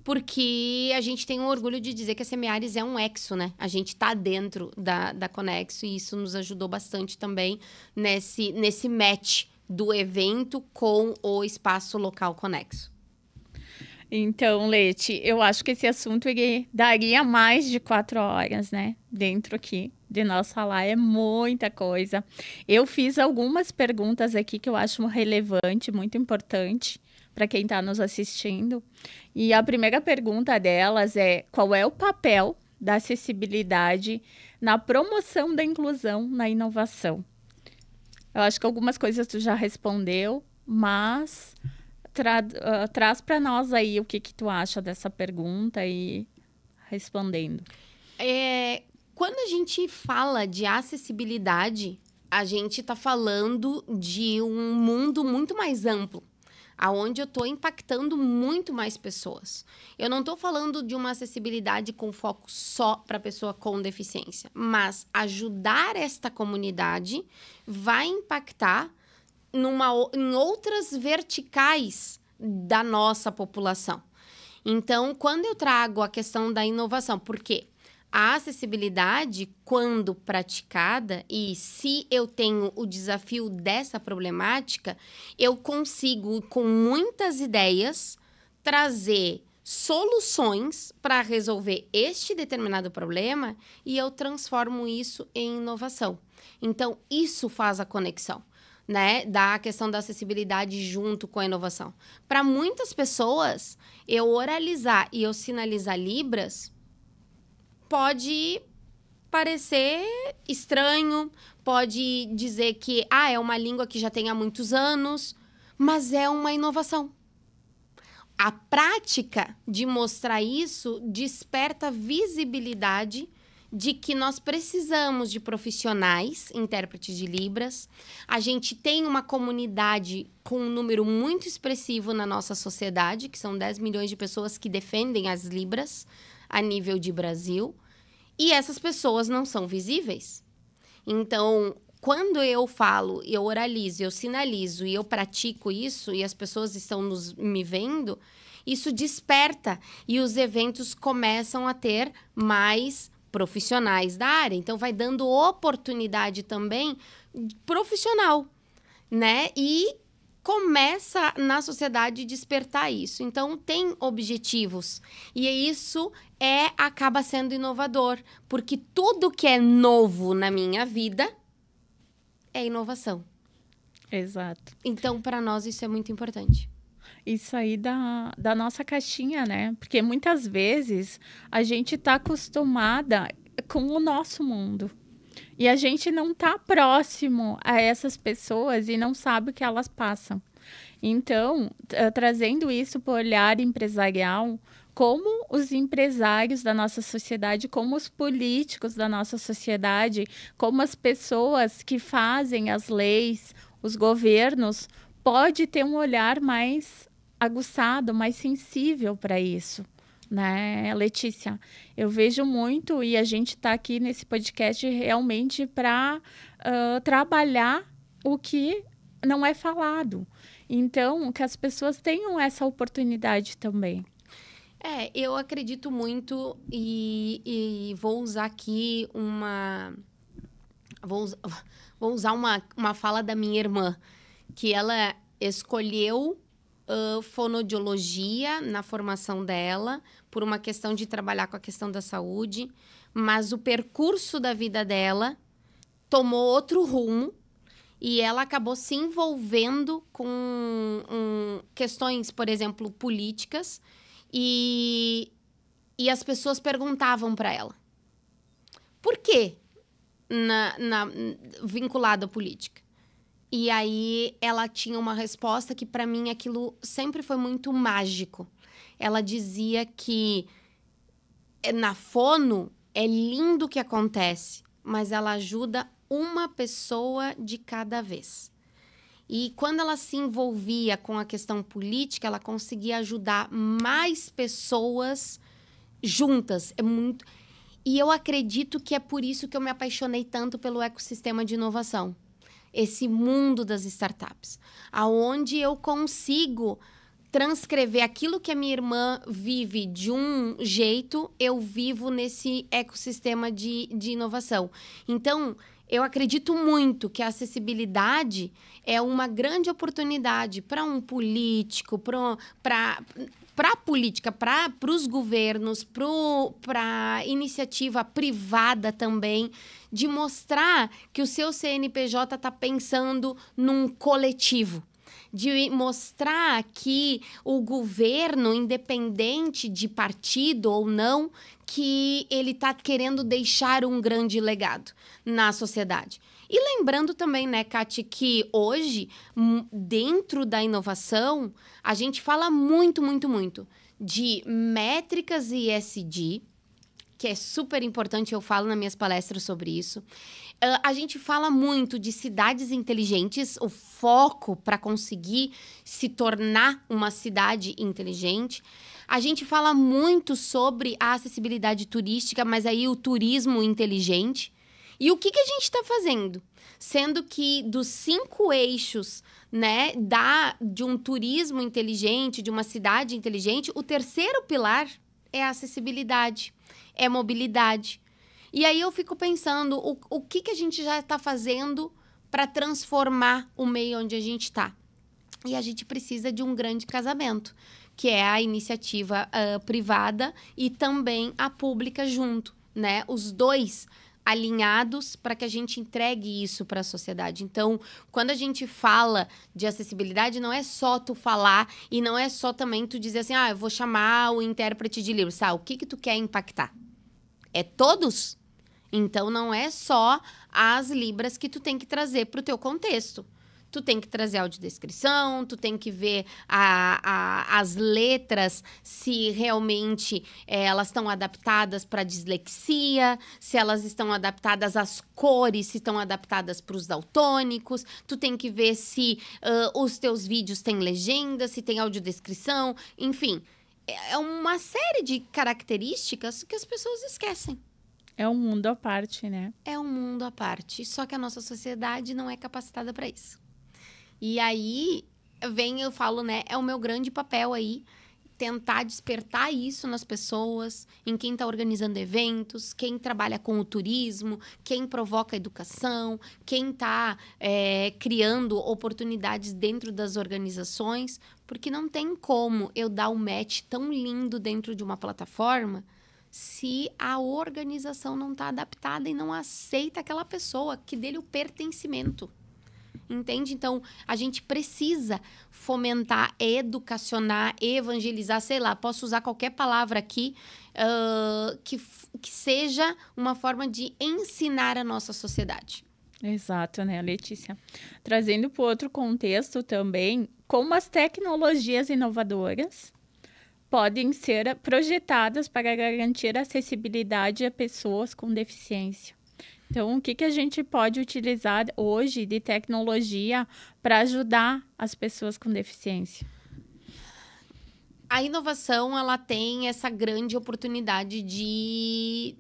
porque a gente tem o orgulho de dizer que a Semiares é um exo, né? A gente está dentro da, da Conexo e isso nos ajudou bastante também nesse, nesse match do evento com o espaço local conexo. Então, Leti, eu acho que esse assunto daria mais de quatro horas, né? Dentro aqui de nós falar, é muita coisa. Eu fiz algumas perguntas aqui que eu acho relevante, muito importante para quem está nos assistindo. E a primeira pergunta delas é: qual é o papel da acessibilidade na promoção da inclusão na inovação? Eu acho que algumas coisas tu já respondeu, mas tra uh, ah, traz para nós aí o que, que tu acha dessa pergunta e respondendo. É, quando a gente fala de acessibilidade, a gente está falando de um mundo muito mais amplo, aonde eu estou impactando muito mais pessoas. Eu não estou falando de uma acessibilidade com foco só para pessoa com deficiência, mas ajudar esta comunidade vai impactar numa, em outras verticais da nossa população. Então, quando eu trago a questão da inovação, por quê? a acessibilidade, quando praticada, e se eu tenho o desafio dessa problemática, eu consigo, com muitas ideias, trazer soluções para resolver este determinado problema e eu transformo isso em inovação. Então, isso faz a conexão. Né, da questão da acessibilidade junto com a inovação. Para muitas pessoas, eu oralizar e eu sinalizar Libras pode parecer estranho, pode dizer que ah, é uma língua que já tem há muitos anos, mas é uma inovação. A prática de mostrar isso desperta visibilidade de que nós precisamos de profissionais, intérpretes de Libras. A gente tem uma comunidade com um número muito expressivo na nossa sociedade, que são 10 milhões de pessoas que defendem as Libras, a nível de Brasil e essas pessoas não são visíveis. Então, quando eu falo, eu oralizo, eu sinalizo e eu pratico isso e as pessoas estão nos, me vendo, isso desperta e os eventos começam a ter mais profissionais da área. Então, vai dando oportunidade também profissional, né? E começa na sociedade despertar isso. Então tem objetivos e isso é acaba sendo inovador, porque tudo que é novo na minha vida é inovação. Exato. Então para nós isso é muito importante isso aí da, da nossa caixinha, né? Porque muitas vezes a gente está acostumada com o nosso mundo. E a gente não está próximo a essas pessoas e não sabe o que elas passam. Então, eh, trazendo isso para o olhar empresarial, como os empresários da nossa sociedade, como os políticos da nossa sociedade, como as pessoas que fazem as leis, os governos, pode ter um olhar mais aguçado, mais sensível para isso né, Letícia? Eu vejo muito e a gente está aqui nesse podcast realmente para uh, trabalhar o que não é falado. Então, que as pessoas tenham essa oportunidade também. É, eu acredito muito e, e vou usar aqui uma. Vou, usar, vou usar uma, uma fala da minha irmã, que ela escolheu uh, fonodiologia na formação dela, por uma questão de trabalhar com a questão da saúde, mas o percurso da vida dela tomou outro rumo e ela acabou se envolvendo com um, questões, por exemplo, políticas e, e as pessoas perguntavam para ela por quê na, na, vinculado à política. E aí ela tinha uma resposta que para mim aquilo sempre foi muito mágico. Ela dizia que eh, na fono é lindo o que acontece, mas ela ajuda uma pessoa de cada vez. E quando ela se envolvia com a questão política, ela conseguia ajudar mais pessoas juntas. É muito. E eu acredito que é por isso que eu me apaixonei tanto pelo ecossistema de inovação esse mundo das startups, aonde eu consigo transcrever aquilo que a minha irmã vive de um jeito, eu vivo nesse ecossistema de, de inovação. Então, eu acredito muito que a acessibilidade é uma grande oportunidade para um político, para para a política, para os governos, para a iniciativa privada também, de mostrar que o seu CNPJ está pensando num coletivo de mostrar que o governo, independente de partido ou não, que ele está querendo deixar um grande legado na sociedade. E lembrando também, né, Kati, que hoje, hum, dentro da inovação, a gente fala muito, muito, muito de métricas e ESG, que é super importante, eu falo nas minhas palestras sobre isso. Uh, a gente fala muito de cidades inteligentes, o foco para conseguir se tornar uma cidade inteligente. A gente fala muito sobre a acessibilidade turística, mas aí o turismo inteligente. E o que, que a gente está fazendo? Sendo que dos cinco eixos né, da, de um turismo inteligente, de uma cidade inteligente, o terceiro pilar é a acessibilidade, é mobilidade. E aí eu fico pensando o, o que, que a gente já está fazendo para transformar o meio onde a gente está. E a gente precisa de um grande casamento, que é a iniciativa uh, privada e também a pública junto, né? Os dois alinhados para que a gente entregue isso para a sociedade. Então, quando a gente fala de acessibilidade, não é só tu falar e não é só também tu dizer assim, ah, eu vou chamar o intérprete de livros, sabe? O que que tu quer impactar? É todos? Então, não é só as libras que tu tem que trazer para o teu contexto tu tem que trazer audiodescrição, tu tem que ver a, a, as letras, se realmente é, elas estão adaptadas para dislexia, se elas estão adaptadas às cores, se estão adaptadas para os daltônicos, tu tem que ver se uh, os teus vídeos têm legenda, se tem audiodescrição, enfim. É, é uma série de características que as pessoas esquecem. É um mundo à parte, né? É um mundo à parte. Só que a nossa sociedade não é capacitada para isso. E aí vem, eu falo, né? É o meu grande papel aí tentar despertar isso nas pessoas, em quem está organizando eventos, quem trabalha com o turismo, quem provoca educação, quem está é, criando oportunidades dentro das organizações, porque não tem como eu dar um match tão lindo dentro de uma plataforma se a organização não está adaptada e não aceita aquela pessoa que dele o pertencimento. Entende? Então, a gente precisa fomentar, educacionar, evangelizar, sei lá, posso usar qualquer palavra aqui uh, que, que seja uma forma de ensinar a nossa sociedade. Exato, né, Letícia? Trazendo para outro contexto também, como as tecnologias inovadoras podem ser projetadas para garantir acessibilidade a pessoas com deficiência. Então, o que, que a gente pode utilizar hoje de tecnologia para ajudar as pessoas com deficiência? A inovação ela tem essa grande oportunidade de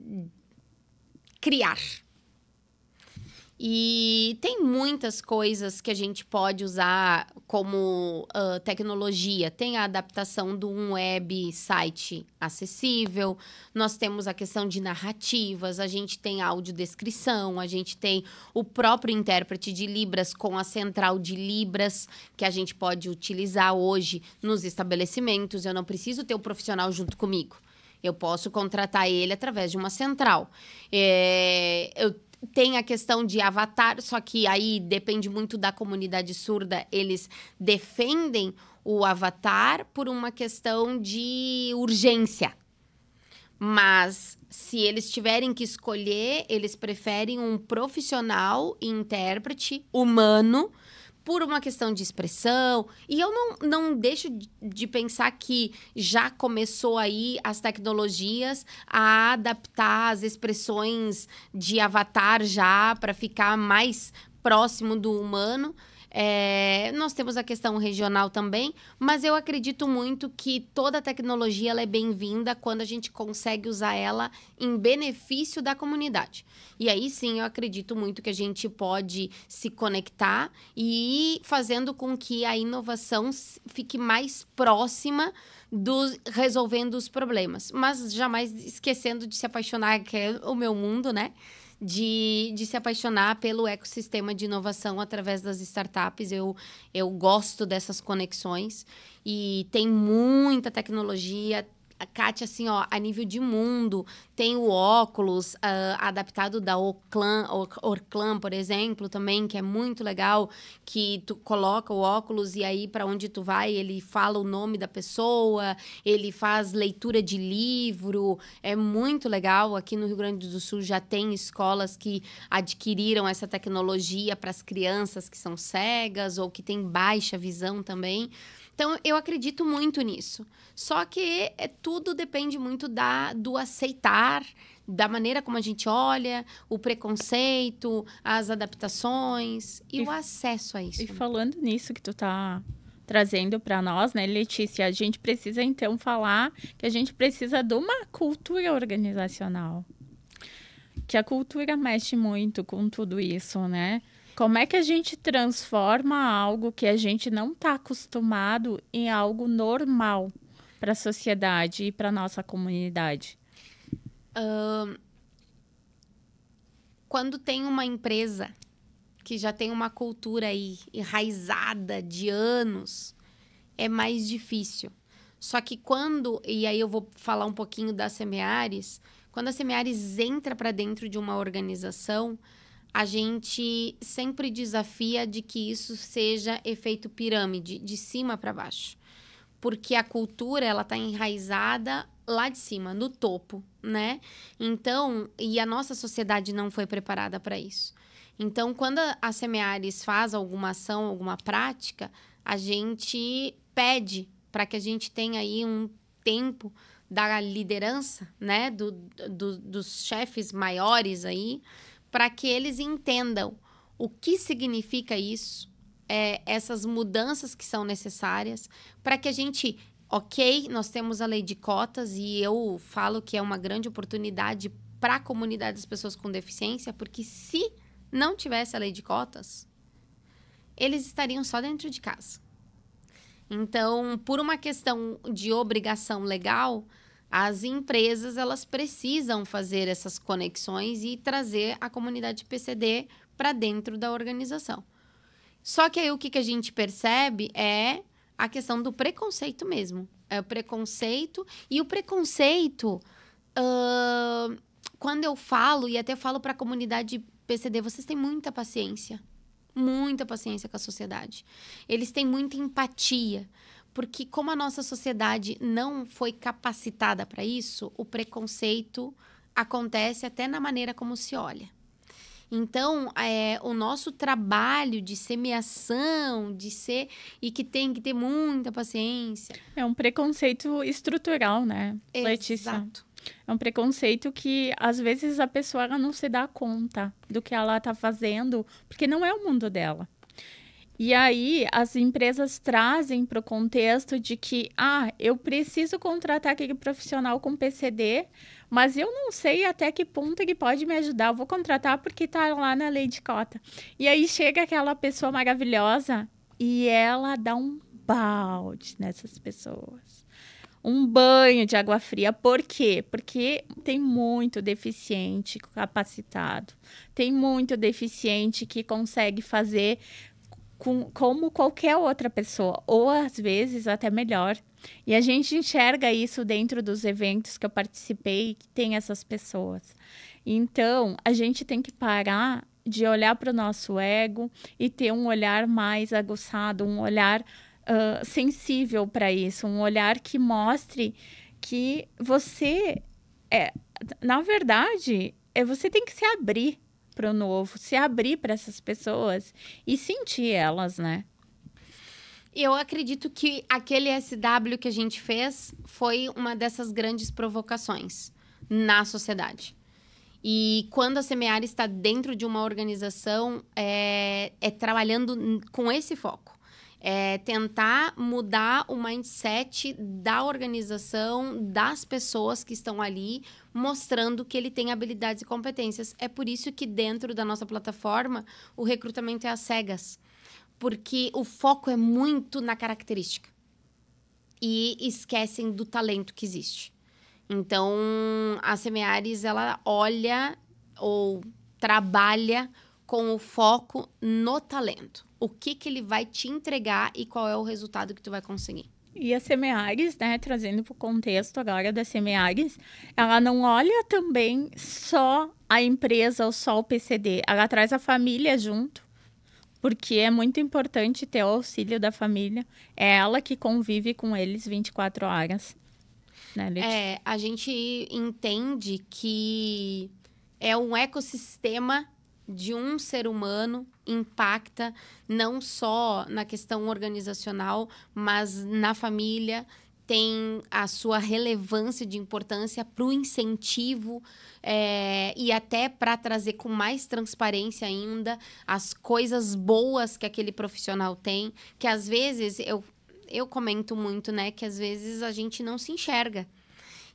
criar, e tem muitas coisas que a gente pode usar como uh, tecnologia. Tem a adaptação de um web site acessível, nós temos a questão de narrativas, a gente tem audiodescrição, a gente tem o próprio intérprete de Libras com a central de Libras, que a gente pode utilizar hoje nos estabelecimentos. Eu não preciso ter o um profissional junto comigo. Eu posso contratar ele através de uma central. É, eu tem a questão de avatar, só que aí depende muito da comunidade surda, eles defendem o avatar por uma questão de urgência. Mas se eles tiverem que escolher, eles preferem um profissional intérprete humano por uma questão de expressão. E eu não, não deixo de pensar que já começou aí as tecnologias a adaptar as expressões de avatar já para ficar mais próximo do humano. É, nós temos a questão regional também, mas eu acredito muito que toda tecnologia é bem-vinda quando a gente consegue usar ela em benefício da comunidade. E aí sim eu acredito muito que a gente pode se conectar e ir fazendo com que a inovação fique mais próxima dos, resolvendo os problemas, mas jamais esquecendo de se apaixonar, que é o meu mundo, né? de, de se apaixonar pelo ecossistema de inovação através das startups. Eu, eu gosto dessas conexões e tem muita tecnologia, a Kátia, assim, ó, a nível de mundo, tem o óculos uh, adaptado da Orclan, Orclan, por exemplo, também, que é muito legal, que tu coloca o óculos e aí para onde tu vai, ele fala o nome da pessoa, ele faz leitura de livro, é muito legal. Aqui no Rio Grande do Sul já tem escolas que adquiriram essa tecnologia para as crianças que são cegas ou que têm baixa visão também. Então, eu acredito muito nisso. Só que é, tudo depende muito da, do aceitar, da maneira como a gente olha, o preconceito, as adaptações e, e o acesso a isso. E né? falando nisso que tu tá trazendo para nós, né, Letícia, a gente precisa então falar que a gente precisa de uma cultura organizacional. Que a cultura mexe muito com tudo isso, né? Como é que a gente transforma algo que a gente não está acostumado em algo normal para a sociedade e para nossa comunidade? quando tem uma empresa que já tem uma cultura aí enraizada de anos, é mais difícil. Só que quando, e aí eu vou falar um pouquinho da Semeares, quando a Semeares entra para dentro de uma organização, a gente sempre desafia de que isso seja efeito pirâmide, de cima para baixo. Porque a cultura, ela está enraizada lá de cima, no topo, né? Então, e a nossa sociedade não foi preparada para isso. Então, quando a Semeares faz alguma ação, alguma prática, a gente pede para que a gente tenha aí um tempo da liderança, né, do, do, dos chefes maiores aí, para que eles entendam o que significa isso, é, essas mudanças que são necessárias, para que a gente ok, nós temos a lei de cotas e eu falo que é uma grande oportunidade para a comunidade das pessoas com deficiência, porque se não tivesse a lei de cotas, eles estariam só dentro de casa. Então, por uma questão de obrigação legal, as empresas elas precisam fazer essas conexões e trazer a comunidade PCD para dentro da organização. Só que aí o que, que a gente percebe é a questão do preconceito mesmo. É o preconceito. E o preconceito, uh, quando eu falo, e até falo para a comunidade PCD, vocês têm muita paciência. Muita paciência com a sociedade. Eles têm muita empatia. Porque, como a nossa sociedade não foi capacitada para isso, o preconceito acontece até na maneira como se olha. Então, é, o nosso trabalho de semeação, de ser. e que tem que ter muita paciência. É um preconceito estrutural, né, Exato. Letícia? Exato. É um preconceito que às vezes a pessoa não se dá conta do que ela está fazendo, porque não é o mundo dela. E aí as empresas trazem para o contexto de que, ah, eu preciso contratar aquele profissional com PCD, mas eu não sei até que ponto ele pode me ajudar. Eu vou contratar porque está lá na lei de cota. E aí chega aquela pessoa maravilhosa e ela dá um balde nessas pessoas. Um banho de água fria. Por quê? Porque tem muito deficiente capacitado, tem muito deficiente que consegue fazer com, como qualquer outra pessoa, ou às vezes até melhor. E a gente enxerga isso dentro dos eventos que eu participei que tem essas pessoas. Então, a gente tem que parar de olhar para o nosso ego e ter um olhar mais aguçado, um olhar uh, sensível para isso, um olhar que mostre que você é, na verdade, é, você tem que se abrir para o novo, se abrir para essas pessoas e sentir elas, né? Eu acredito que aquele SW que a gente fez foi uma dessas grandes provocações na sociedade. E quando a Semear está dentro de uma organização, é, é trabalhando com esse foco. É tentar mudar o mindset da organização, das pessoas que estão ali, mostrando que ele tem habilidades e competências. É por isso que dentro da nossa plataforma o recrutamento é às cegas, porque o foco é muito na característica e esquecem do talento que existe. Então, a Semeares ela olha ou trabalha com o foco no talento o que, que ele vai te entregar e qual é o resultado que tu vai conseguir. E a Semeares, né, trazendo para o contexto agora da Semeares, ela não olha também só a empresa ou só o PCD, ela traz a família junto, porque é muito importante ter o auxílio da família, é ela que convive com eles 24 horas. Né, É, a gente entende que é um ecossistema de um ser humano impacta não só na questão organizacional, mas na família, tem a sua relevância de importância para o incentivo é, e até para trazer com mais transparência ainda as coisas boas que aquele profissional tem, que às vezes eu, eu comento muito, né? Que às vezes a gente não se enxerga.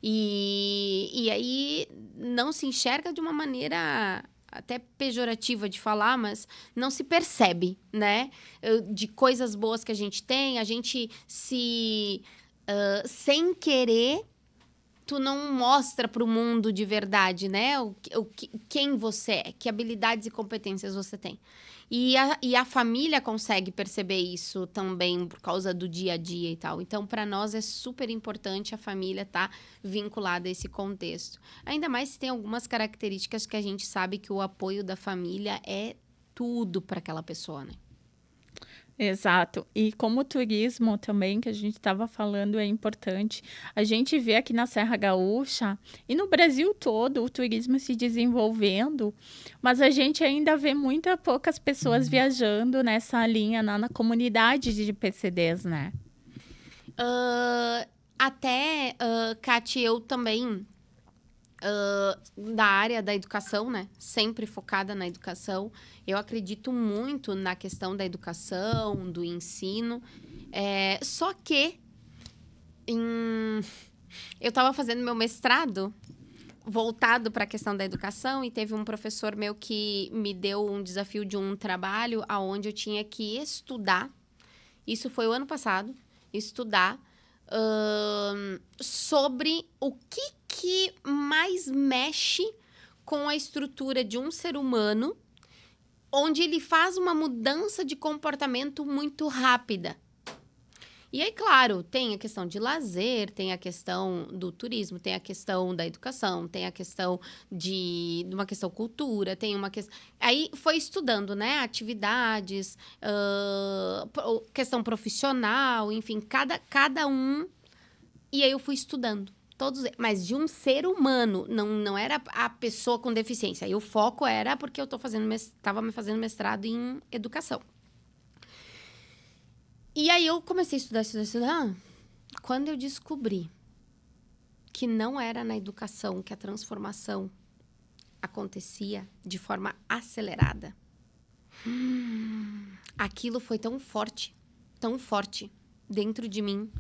E, e aí não se enxerga de uma maneira até pejorativa de falar, mas não se percebe, né? De coisas boas que a gente tem, a gente se. Uh, sem querer, tu não mostra para o mundo de verdade, né? O, o, quem você é, que habilidades e competências você tem. E a, e a família consegue perceber isso também por causa do dia a dia e tal. Então, para nós é super importante a família estar tá vinculada a esse contexto. Ainda mais se tem algumas características que a gente sabe que o apoio da família é tudo para aquela pessoa, né? Exato. E como turismo também, que a gente estava falando, é importante. A gente vê aqui na Serra Gaúcha e no Brasil todo o turismo se desenvolvendo, mas a gente ainda vê muitas poucas pessoas uhum. viajando nessa linha, na, na, comunidade de PCDs, né? Uh, até, uh, eu também uh, da área da educação, né? Sempre focada na educação. Eu acredito muito na questão da educação, do ensino. É, só que em... eu estava fazendo meu mestrado voltado para a questão da educação e teve um professor meu que me deu um desafio de um trabalho aonde eu tinha que estudar. Isso foi o ano passado, estudar uh, sobre o que que mais mexe com a estrutura de um ser humano, onde ele faz uma mudança de comportamento muito rápida. E aí, claro, tem a questão de lazer, tem a questão do turismo, tem a questão da educação, tem a questão de, de uma questão cultura, tem uma questão. Aí foi estudando, né? Atividades, uh, questão profissional, enfim, cada, cada um. E aí eu fui estudando todos, mas de um ser humano, não, não era a pessoa com deficiência. E o foco era porque eu estava fazendo estava fazendo mestrado em educação. E aí eu comecei a estudar, estudar, estudar. Quando eu descobri que não era na educação que a transformação acontecia de forma acelerada, aquilo foi tão forte, tão forte dentro de mim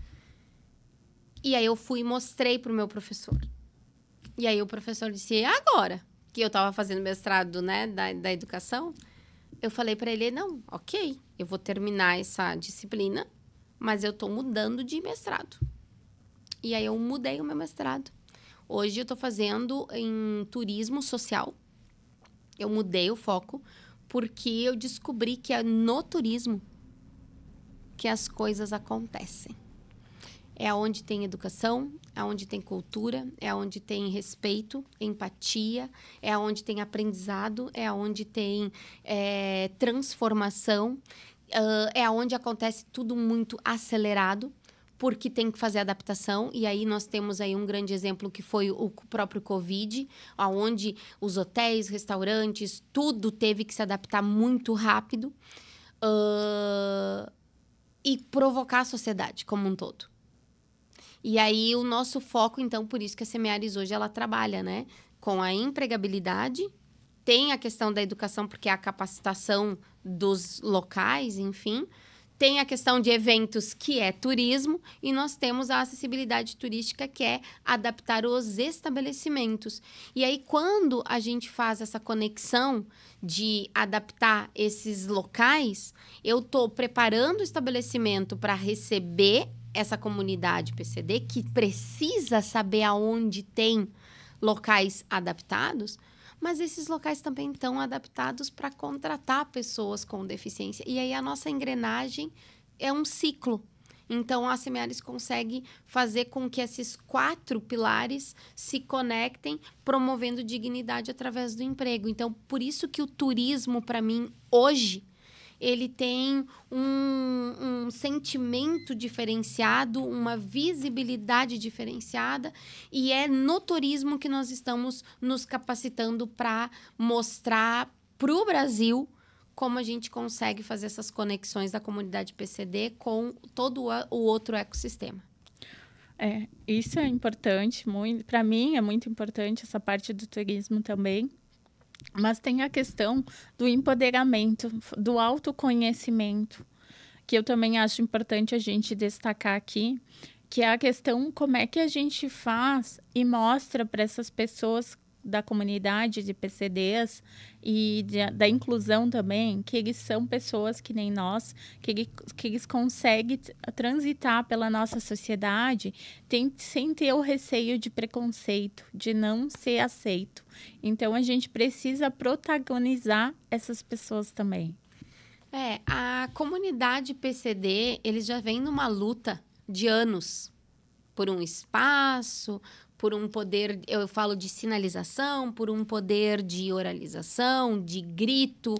e aí eu fui e mostrei pro meu professor. E aí o professor disse: agora que eu estava fazendo mestrado, né, da, da educação, eu falei para ele: não, ok, eu vou terminar essa disciplina, mas eu estou mudando de mestrado. E aí eu mudei o meu mestrado. Hoje eu estou fazendo em turismo social. Eu mudei o foco porque eu descobri que é no turismo que as coisas acontecem é aonde tem educação, é onde tem cultura, é onde tem respeito, empatia, é onde tem aprendizado, é onde tem é, transformação, é onde acontece tudo muito acelerado, porque tem que fazer adaptação e aí nós temos aí um grande exemplo que foi o próprio Covid, aonde os hotéis, restaurantes, tudo teve que se adaptar muito rápido uh, e provocar a sociedade como um todo. E aí o nosso foco, então, por isso que a Semeares hoje ela trabalha, né? Com a empregabilidade, tem a questão da educação, porque é a capacitação dos locais, enfim. Tem a questão de eventos, que é turismo, e nós temos a acessibilidade turística, que é adaptar os estabelecimentos. E aí, quando a gente faz essa conexão de adaptar esses locais, eu estou preparando o estabelecimento para receber essa comunidade PCD que precisa saber aonde tem locais adaptados, mas esses locais também estão adaptados para contratar pessoas com deficiência. E aí a nossa engrenagem é um ciclo. Então, a Semeares consegue fazer com que esses quatro pilares se conectem, promovendo dignidade através do emprego. Então, por isso que o turismo, para mim, hoje, ele tem um, um sentimento diferenciado, uma visibilidade diferenciada, e é no turismo que nós estamos nos capacitando para mostrar para o Brasil como a gente consegue fazer essas conexões da comunidade PCD com todo o outro ecossistema. É, isso é importante, muito. Para mim é muito importante essa parte do turismo também, mas tem a questão do empoderamento, do autoconhecimento, que eu também acho importante a gente destacar aqui, que é a questão como é que a gente faz e mostra para essas pessoas da comunidade de PCDs e de, da inclusão também, que eles são pessoas que nem nós, que, ele, que eles conseguem transitar pela nossa sociedade tem, sem ter o receio de preconceito, de não ser aceito. Então, a gente precisa protagonizar essas pessoas também. É, a comunidade PCD, eles já vem numa luta de anos por um espaço, por um poder, eu falo de sinalização, por um poder de oralização, de grito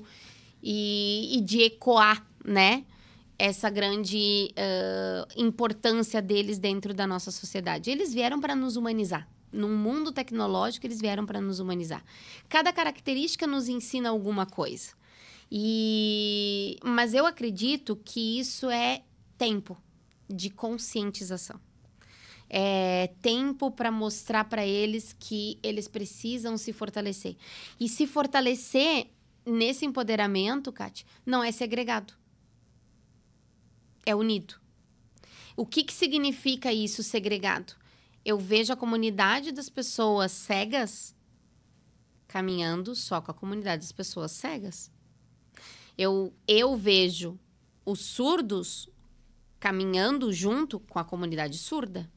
e, e de ecoar, né? Essa grande uh, importância deles dentro da nossa sociedade. Eles vieram para nos humanizar. Num mundo tecnológico, eles vieram para nos humanizar. Cada característica nos ensina alguma coisa. E mas eu acredito que isso é tempo de conscientização é, tempo para mostrar para eles que eles precisam se fortalecer. E se fortalecer nesse empoderamento, Kate, não é segregado. É unido. O que, que significa isso, segregado? Eu vejo a comunidade das pessoas cegas caminhando só com a comunidade das pessoas cegas. Eu, eu vejo os surdos caminhando junto com a comunidade surda.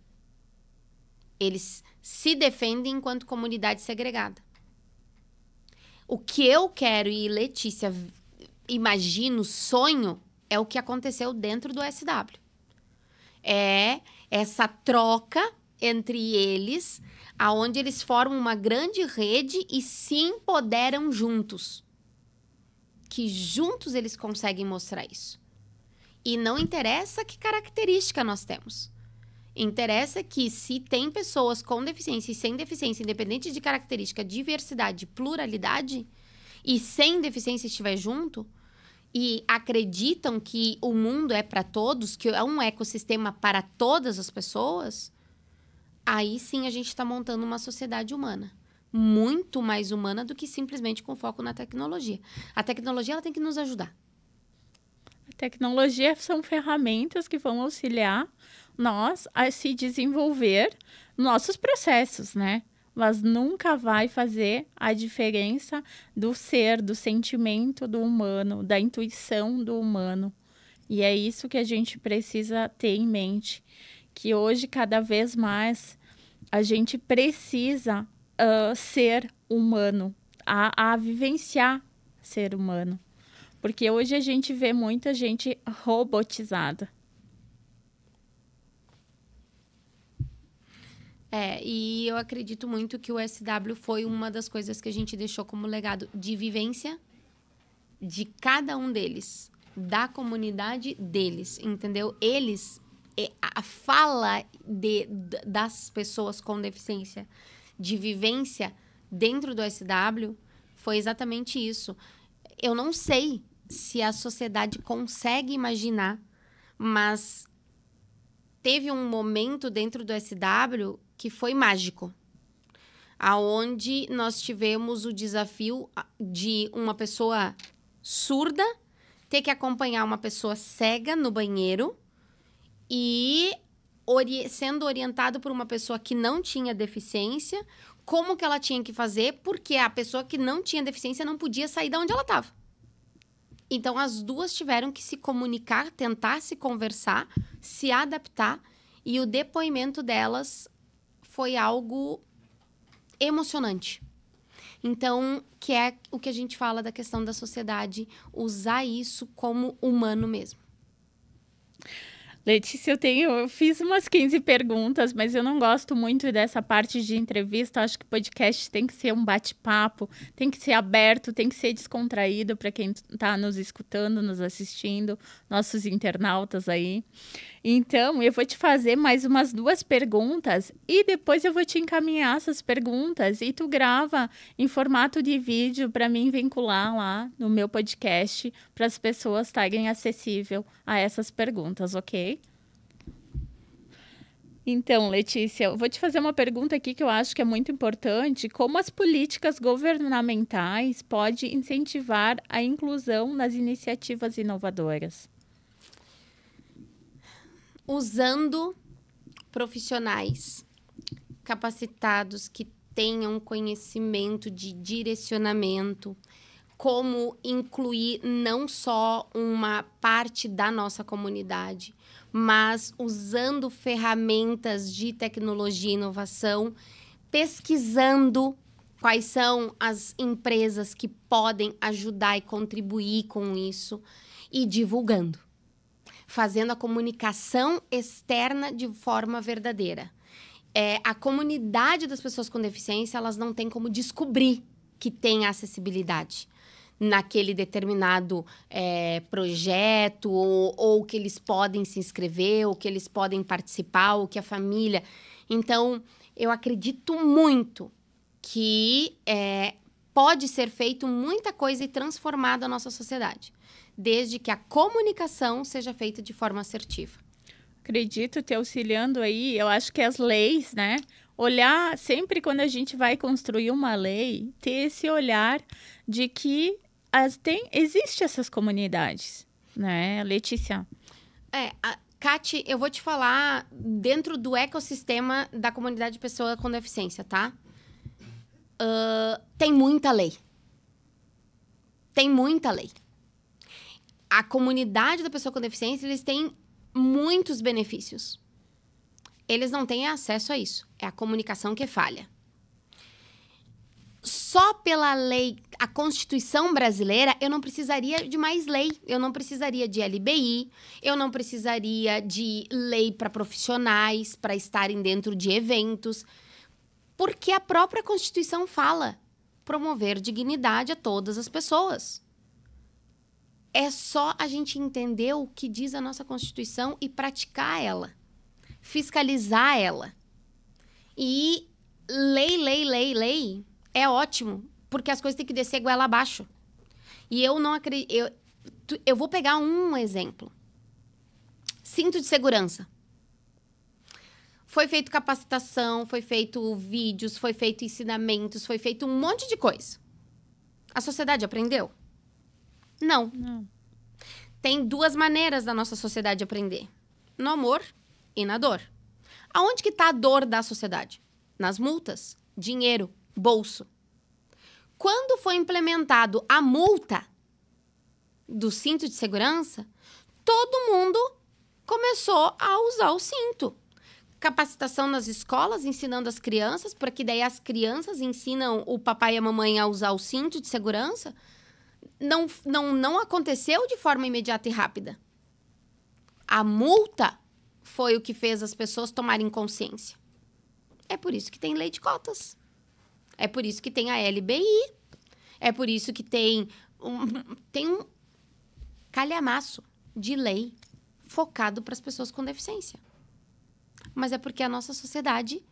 Eles se defendem enquanto comunidade segregada. O que eu quero e Letícia imagino, sonho, é o que aconteceu dentro do SW. É essa troca entre eles, aonde eles formam uma grande rede e se empoderam juntos. Que juntos eles conseguem mostrar isso. E não interessa que característica nós temos. Interessa que se tem pessoas com deficiência e sem deficiência, independente de característica, diversidade, pluralidade, e sem deficiência estiver junto, e acreditam que o mundo é para todos, que é um ecossistema para todas as pessoas, aí sim a gente está montando uma sociedade humana. Muito mais humana do que simplesmente com foco na tecnologia. A tecnologia ela tem que nos ajudar. A tecnologia são ferramentas que vão auxiliar nós a se desenvolver nossos processos, né? Mas nunca vai fazer a diferença do ser, do sentimento do humano, da intuição do humano. E é isso que a gente precisa ter em mente, que hoje cada vez mais a gente precisa uh, ser humano, a, a vivenciar ser humano. Porque hoje a gente vê muita gente robotizada. É, e eu acredito muito que o SW foi uma das coisas que a gente deixou como legado de vivência de cada um deles, da comunidade deles, entendeu? Eles, a fala de, das pessoas com deficiência, de vivência dentro do SW, foi exatamente isso. Eu não sei se a sociedade consegue imaginar, mas teve um momento dentro do SW que foi mágico. Aonde nós tivemos o desafio de uma pessoa surda ter que acompanhar uma pessoa cega no banheiro e ori sendo orientado por uma pessoa que não tinha deficiência, como que ela tinha que fazer, porque a pessoa que não tinha deficiência não podia sair de onde ela estava. Então as duas tiveram que se comunicar, tentar se conversar, se adaptar e o depoimento delas foi algo emocionante. Então, que é o que a gente fala da questão da sociedade, usar isso como humano mesmo. Letícia, eu tenho, eu fiz umas 15 perguntas, mas eu não gosto muito dessa parte de entrevista. Acho que podcast tem que ser um bate-papo, tem que ser aberto, tem que ser descontraído para quem está nos escutando, nos assistindo, nossos internautas aí. Então, eu vou te fazer mais umas duas perguntas e depois eu vou te encaminhar essas perguntas e tu grava em formato de vídeo para mim vincular lá no meu podcast para as pessoas estarem acessível a essas perguntas, ok? Então, Letícia, eu vou te fazer uma pergunta aqui que eu acho que é muito importante. Como as políticas governamentais podem incentivar a inclusão nas iniciativas inovadoras? usando profissionais capacitados que tenham conhecimento de direcionamento, como incluir não só uma parte da nossa comunidade, mas usando ferramentas de tecnologia e inovação, pesquisando quais são as empresas que podem ajudar e contribuir com isso e divulgando fazendo a comunicação externa de forma verdadeira. É, a comunidade das pessoas com deficiência, elas não têm como descobrir que tem acessibilidade naquele determinado é, projeto ou, ou que eles podem se inscrever, ou que eles podem participar, ou que a família. Então, eu acredito muito que é, pode ser feito muita coisa e transformada a nossa sociedade desde que a comunicação seja feita de forma assertiva. Acredito te auxiliando aí, eu acho que as leis, né? Olhar sempre quando a gente vai construir uma lei, ter esse olhar de que as, tem, existe essas comunidades, né, Letícia? É, a, Kati, eu vou te falar dentro do ecossistema da comunidade de pessoa com deficiência, tá? Uh, tem muita lei. Tem muita lei a comunidade da pessoa com deficiência, eles têm muitos benefícios. Eles não têm acesso a isso. É a comunicação que falha. Só pela lei, a Constituição brasileira, eu não precisaria de mais lei. Eu não precisaria de LBI, eu não precisaria de lei para profissionais, para estarem dentro de eventos. Porque a própria Constituição fala promover dignidade a todas as pessoas. É só a gente entender o que diz a nossa Constituição e praticar ela, fiscalizar ela. E lei, lei, lei, lei é ótimo, porque as coisas têm que descer goela abaixo. E eu não acredito. Eu, eu vou pegar um exemplo: cinto de segurança. Foi feito capacitação, foi feito vídeos, foi feito ensinamentos, foi feito um monte de coisa. A sociedade aprendeu? Não. Não. Tem duas maneiras da nossa sociedade aprender: no amor e na dor. Aonde que tá a dor da sociedade? Nas multas, dinheiro, bolso. Quando foi implementado a multa do cinto de segurança, todo mundo começou a usar o cinto. Capacitação nas escolas, ensinando as crianças, porque daí as crianças ensinam o papai e a mamãe a usar o cinto de segurança não, não, não aconteceu de forma imediata e rápida. A multa foi o que fez as pessoas tomarem consciência. É por isso que tem lei de cotas. É por isso que tem a LBI. É por isso que tem um, tem um calhamaço de lei focado para as pessoas com deficiência. Mas é porque a nossa sociedade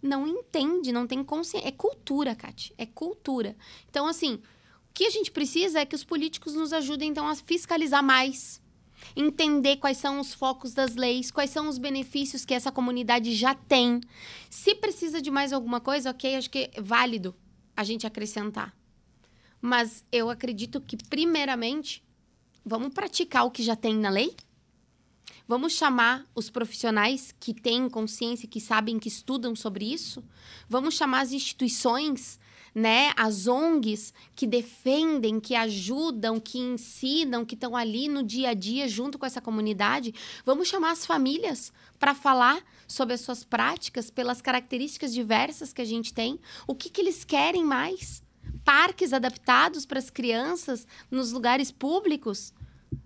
não entende, não tem consciência. É cultura, Kate. É cultura. Então, assim, que a gente precisa é que os políticos nos ajudem, então, a fiscalizar mais, entender quais são os focos das leis, quais são os benefícios que essa comunidade já tem. Se precisa de mais alguma coisa, ok, acho que é válido a gente acrescentar. Mas eu acredito que, primeiramente, vamos praticar o que já tem na lei. Vamos chamar os profissionais que têm consciência, que sabem, que estudam sobre isso. Vamos chamar as instituições né? As ONGs que defendem, que ajudam, que ensinam, que estão ali no dia a dia junto com essa comunidade. Vamos chamar as famílias para falar sobre as suas práticas, pelas características diversas que a gente tem. O que, que eles querem mais? Parques adaptados para as crianças nos lugares públicos,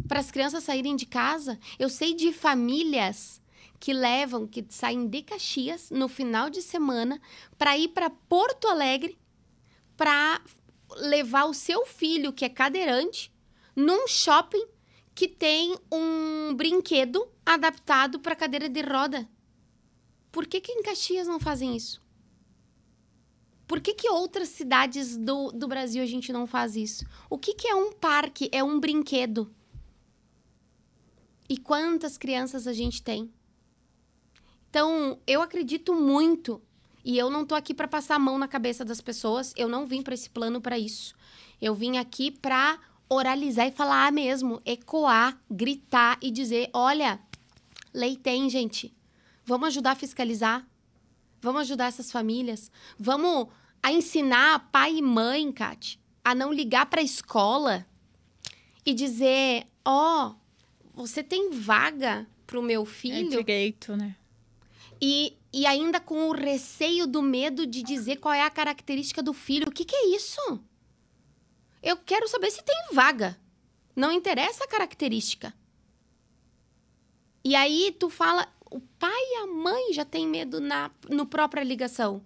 para as crianças saírem de casa. Eu sei de famílias que levam, que saem de Caxias no final de semana para ir para Porto Alegre para levar o seu filho, que é cadeirante, num shopping que tem um brinquedo adaptado para cadeira de roda. Por que, que em Caxias não fazem isso? Por que, que outras cidades do, do Brasil a gente não faz isso? O que, que é um parque? É um brinquedo. E quantas crianças a gente tem? Então, eu acredito muito e eu não tô aqui para passar a mão na cabeça das pessoas. Eu não vim para esse plano para isso. Eu vim aqui para oralizar e falar mesmo, ecoar, gritar e dizer: olha, lei tem, gente. Vamos ajudar a fiscalizar. Vamos ajudar essas famílias. Vamos a ensinar pai e mãe, Kate, a não ligar para a escola e dizer: ó, oh, você tem vaga para o meu é filho? É direito, né? E e ainda com o receio do medo de dizer qual é a característica do filho. O que, que é isso? Eu quero saber se tem vaga. Não interessa a característica. E aí tu fala, o pai e a mãe já tem medo na no própria ligação.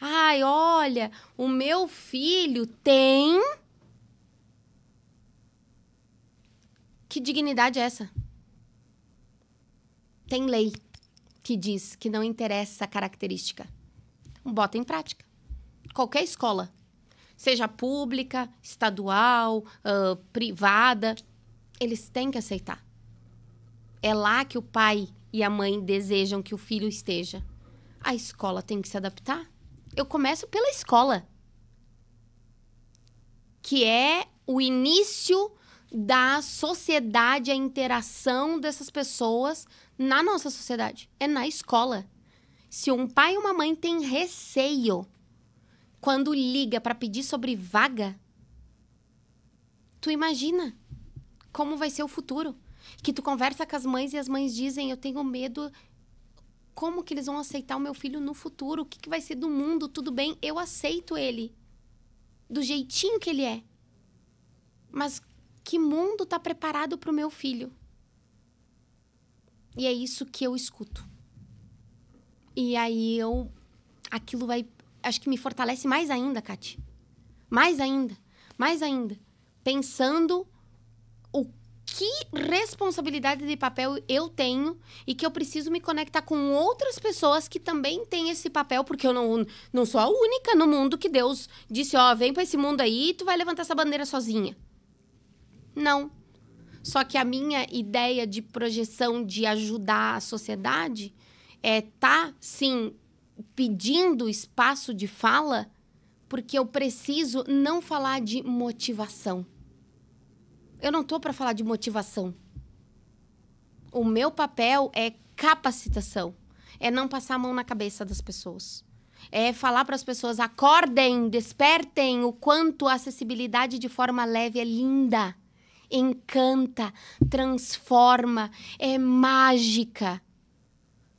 Ai, olha, o meu filho tem Que dignidade é essa? Tem lei que diz que não interessa a característica. Então, bota em prática. Qualquer escola, seja pública, estadual, uh, privada, eles têm que aceitar. É lá que o pai e a mãe desejam que o filho esteja. A escola tem que se adaptar. Eu começo pela escola, que é o início da sociedade, a interação dessas pessoas na nossa sociedade, é na escola. Se um pai e uma mãe tem receio quando liga para pedir sobre vaga, tu imagina como vai ser o futuro? Que tu conversa com as mães e as mães dizem: "Eu tenho medo como que eles vão aceitar o meu filho no futuro? O que, que vai ser do mundo? Tudo bem, eu aceito ele. Do jeitinho que ele é. Mas que mundo tá preparado para o meu filho? E é isso que eu escuto. E aí eu. Aquilo vai. Acho que me fortalece mais ainda, Kati. Mais ainda. Mais ainda. Pensando o que responsabilidade de papel eu tenho e que eu preciso me conectar com outras pessoas que também têm esse papel, porque eu não, não sou a única no mundo que Deus disse: Ó, oh, vem para esse mundo aí e tu vai levantar essa bandeira sozinha. Não. Só que a minha ideia de projeção de ajudar a sociedade é tá, sim, pedindo espaço de fala, porque eu preciso não falar de motivação. Eu não tô para falar de motivação. O meu papel é capacitação, é não passar a mão na cabeça das pessoas é falar para as pessoas acordem, despertem o quanto a acessibilidade de forma leve é linda encanta, transforma, é mágica.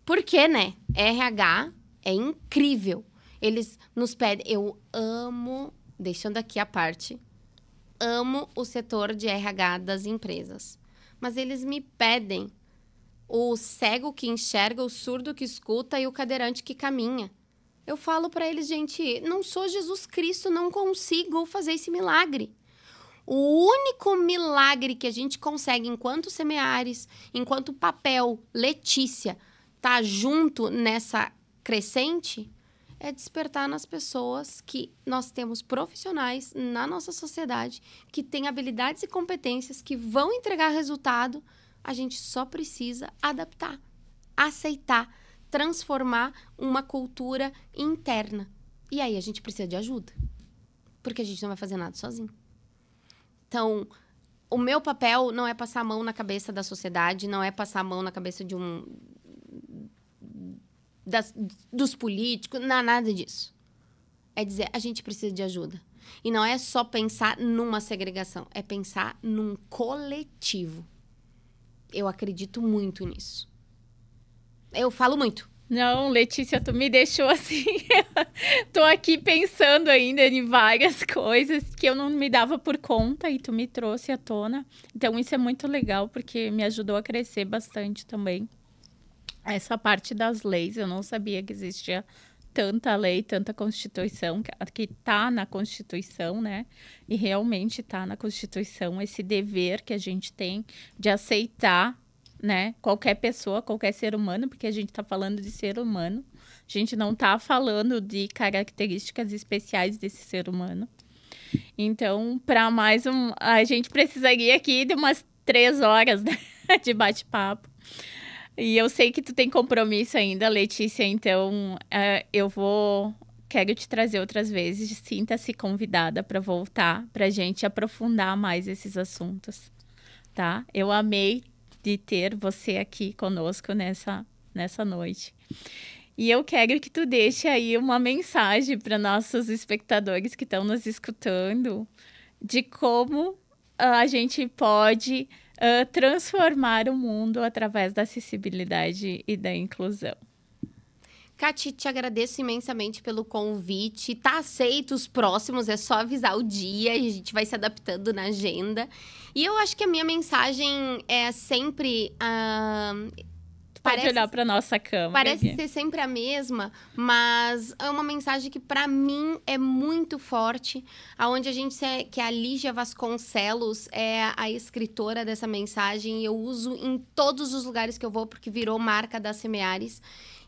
Por quê, né? RH é incrível. Eles nos pedem. Eu amo, deixando aqui a parte, amo o setor de RH das empresas. Mas eles me pedem o cego que enxerga, o surdo que escuta e o cadeirante que caminha. Eu falo para eles, gente, não sou Jesus Cristo, não consigo fazer esse milagre. O único milagre que a gente consegue enquanto semeares, enquanto papel, Letícia, tá junto nessa crescente é despertar nas pessoas que nós temos profissionais na nossa sociedade que têm habilidades e competências que vão entregar resultado. A gente só precisa adaptar, aceitar, transformar uma cultura interna. E aí a gente precisa de ajuda, porque a gente não vai fazer nada sozinho. Então, o meu papel não é passar a mão na cabeça da sociedade, não é passar a mão na cabeça de um. Das, dos políticos, não, nada disso. É dizer, a gente precisa de ajuda. E não é só pensar numa segregação, é pensar num coletivo. Eu acredito muito nisso. Eu falo muito. Não, Letícia, tu me deixou assim. [laughs] tô aqui pensando ainda em várias coisas que eu não me dava por conta e tu me trouxe à tona. Então, isso é muito legal, porque me ajudou a crescer bastante também. Essa parte das leis, eu não sabia que existia tanta lei, tanta Constituição, que está na Constituição, né? E realmente está na Constituição esse dever que a gente tem de aceitar né? Qualquer pessoa, qualquer ser humano, porque a gente está falando de ser humano. A gente não está falando de características especiais desse ser humano. Então, para mais um, a gente precisaria aqui de umas três horas né? [laughs] de bate-papo. E eu sei que tu tem compromisso ainda, Letícia, então uh, eu vou. Quero te trazer outras vezes. Sinta-se convidada para voltar, para a gente aprofundar mais esses assuntos, tá? Eu amei de ter você aqui conosco nessa, nessa noite. E eu quero que tu deixe aí uma mensagem para nossos espectadores que estão nos escutando de como ah, a gente pode uh, transformar o mundo através da acessibilidade e da inclusão. Cati, te agradeço imensamente pelo convite. Tá aceito os próximos, é só avisar o dia, a gente vai se adaptando na agenda. E eu acho que a minha mensagem é sempre. Uh, Pode parece, olhar para nossa câmera. Parece ser sempre a mesma, mas é uma mensagem que para mim é muito forte, aonde a gente que a Lígia Vasconcelos é a escritora dessa mensagem e eu uso em todos os lugares que eu vou porque virou marca da Semeares.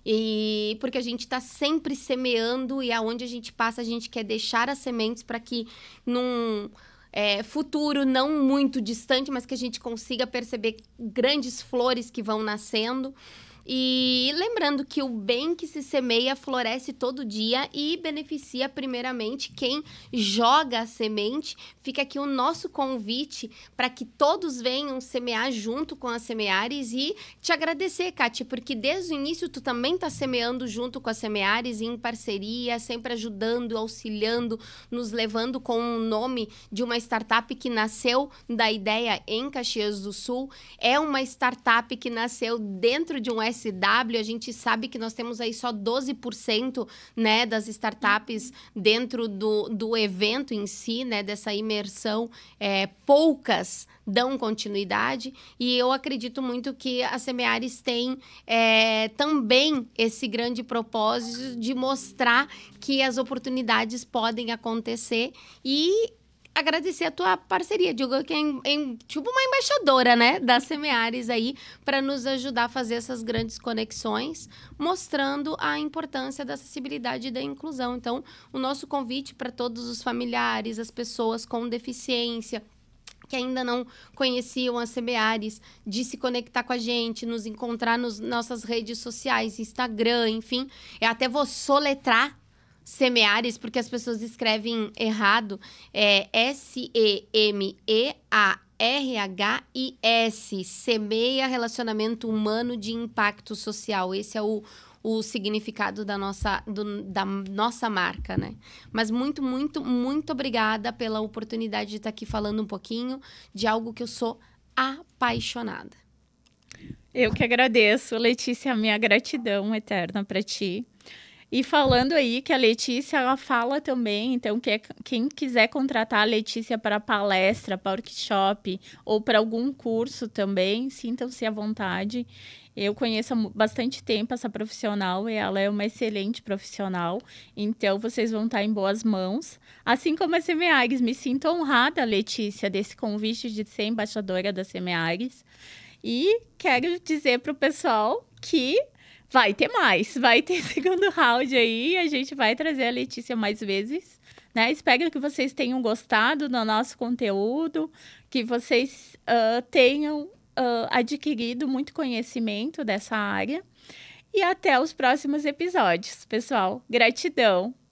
E porque a gente está sempre semeando e aonde a gente passa, a gente quer deixar as sementes para que num é, futuro não muito distante, mas que a gente consiga perceber grandes flores que vão nascendo. E lembrando que o bem que se semeia floresce todo dia e beneficia primeiramente quem joga a semente. Fica aqui o nosso convite para que todos venham semear junto com a Semeares e te agradecer, Kati, porque desde o início tu também está semeando junto com a Semeares em parceria, sempre ajudando, auxiliando, nos levando com o nome de uma startup que nasceu da ideia em Caxias do Sul. É uma startup que nasceu dentro de um KSW, a gente sabe que nós temos aí só 12% né, das startups dentro do, do evento em si, né, dessa imersão, é, poucas dão continuidade e eu acredito muito que a Semeares tem é, também esse grande propósito de mostrar que as oportunidades podem acontecer e agradecer a tua parceria, Diogo, que é em, em, tipo uma embaixadora, né, da Semeares aí, para nos ajudar a fazer essas grandes conexões, mostrando a importância da acessibilidade e da inclusão. Então, o nosso convite para todos os familiares, as pessoas com deficiência, que ainda não conheciam a Semeares, de se conectar com a gente, nos encontrar nas nossas redes sociais, Instagram, enfim. Eu é até vou soletrar Semeares, porque as pessoas escrevem errado. É S-E-M-E-A. R-H-I-S, semeia relacionamento humano de impacto social. Esse é o, o significado da nossa, do, da nossa marca, né? Mas muito, muito, muito obrigada pela oportunidade de estar aqui falando um pouquinho de algo que eu sou apaixonada. Eu que agradeço, Letícia, a minha gratidão eterna para ti. E falando aí que a Letícia, ela fala também, então que, é quem quiser contratar a Letícia para palestra, para workshop ou para algum curso também, sintam-se à vontade. Eu conheço há bastante tempo essa profissional e ela é uma excelente profissional. Então, vocês vão estar em boas mãos. Assim como a Semeares. Me sinto honrada, Letícia, desse convite de ser embaixadora da Semeares. E quero dizer para o pessoal que vai ter mais, vai ter [laughs] segundo round aí, a gente vai trazer a Letícia mais vezes, né? Espero que vocês tenham gostado do nosso conteúdo, que vocês uh, tenham uh, adquirido muito conhecimento dessa área. E até os próximos episódios, pessoal. Gratidão!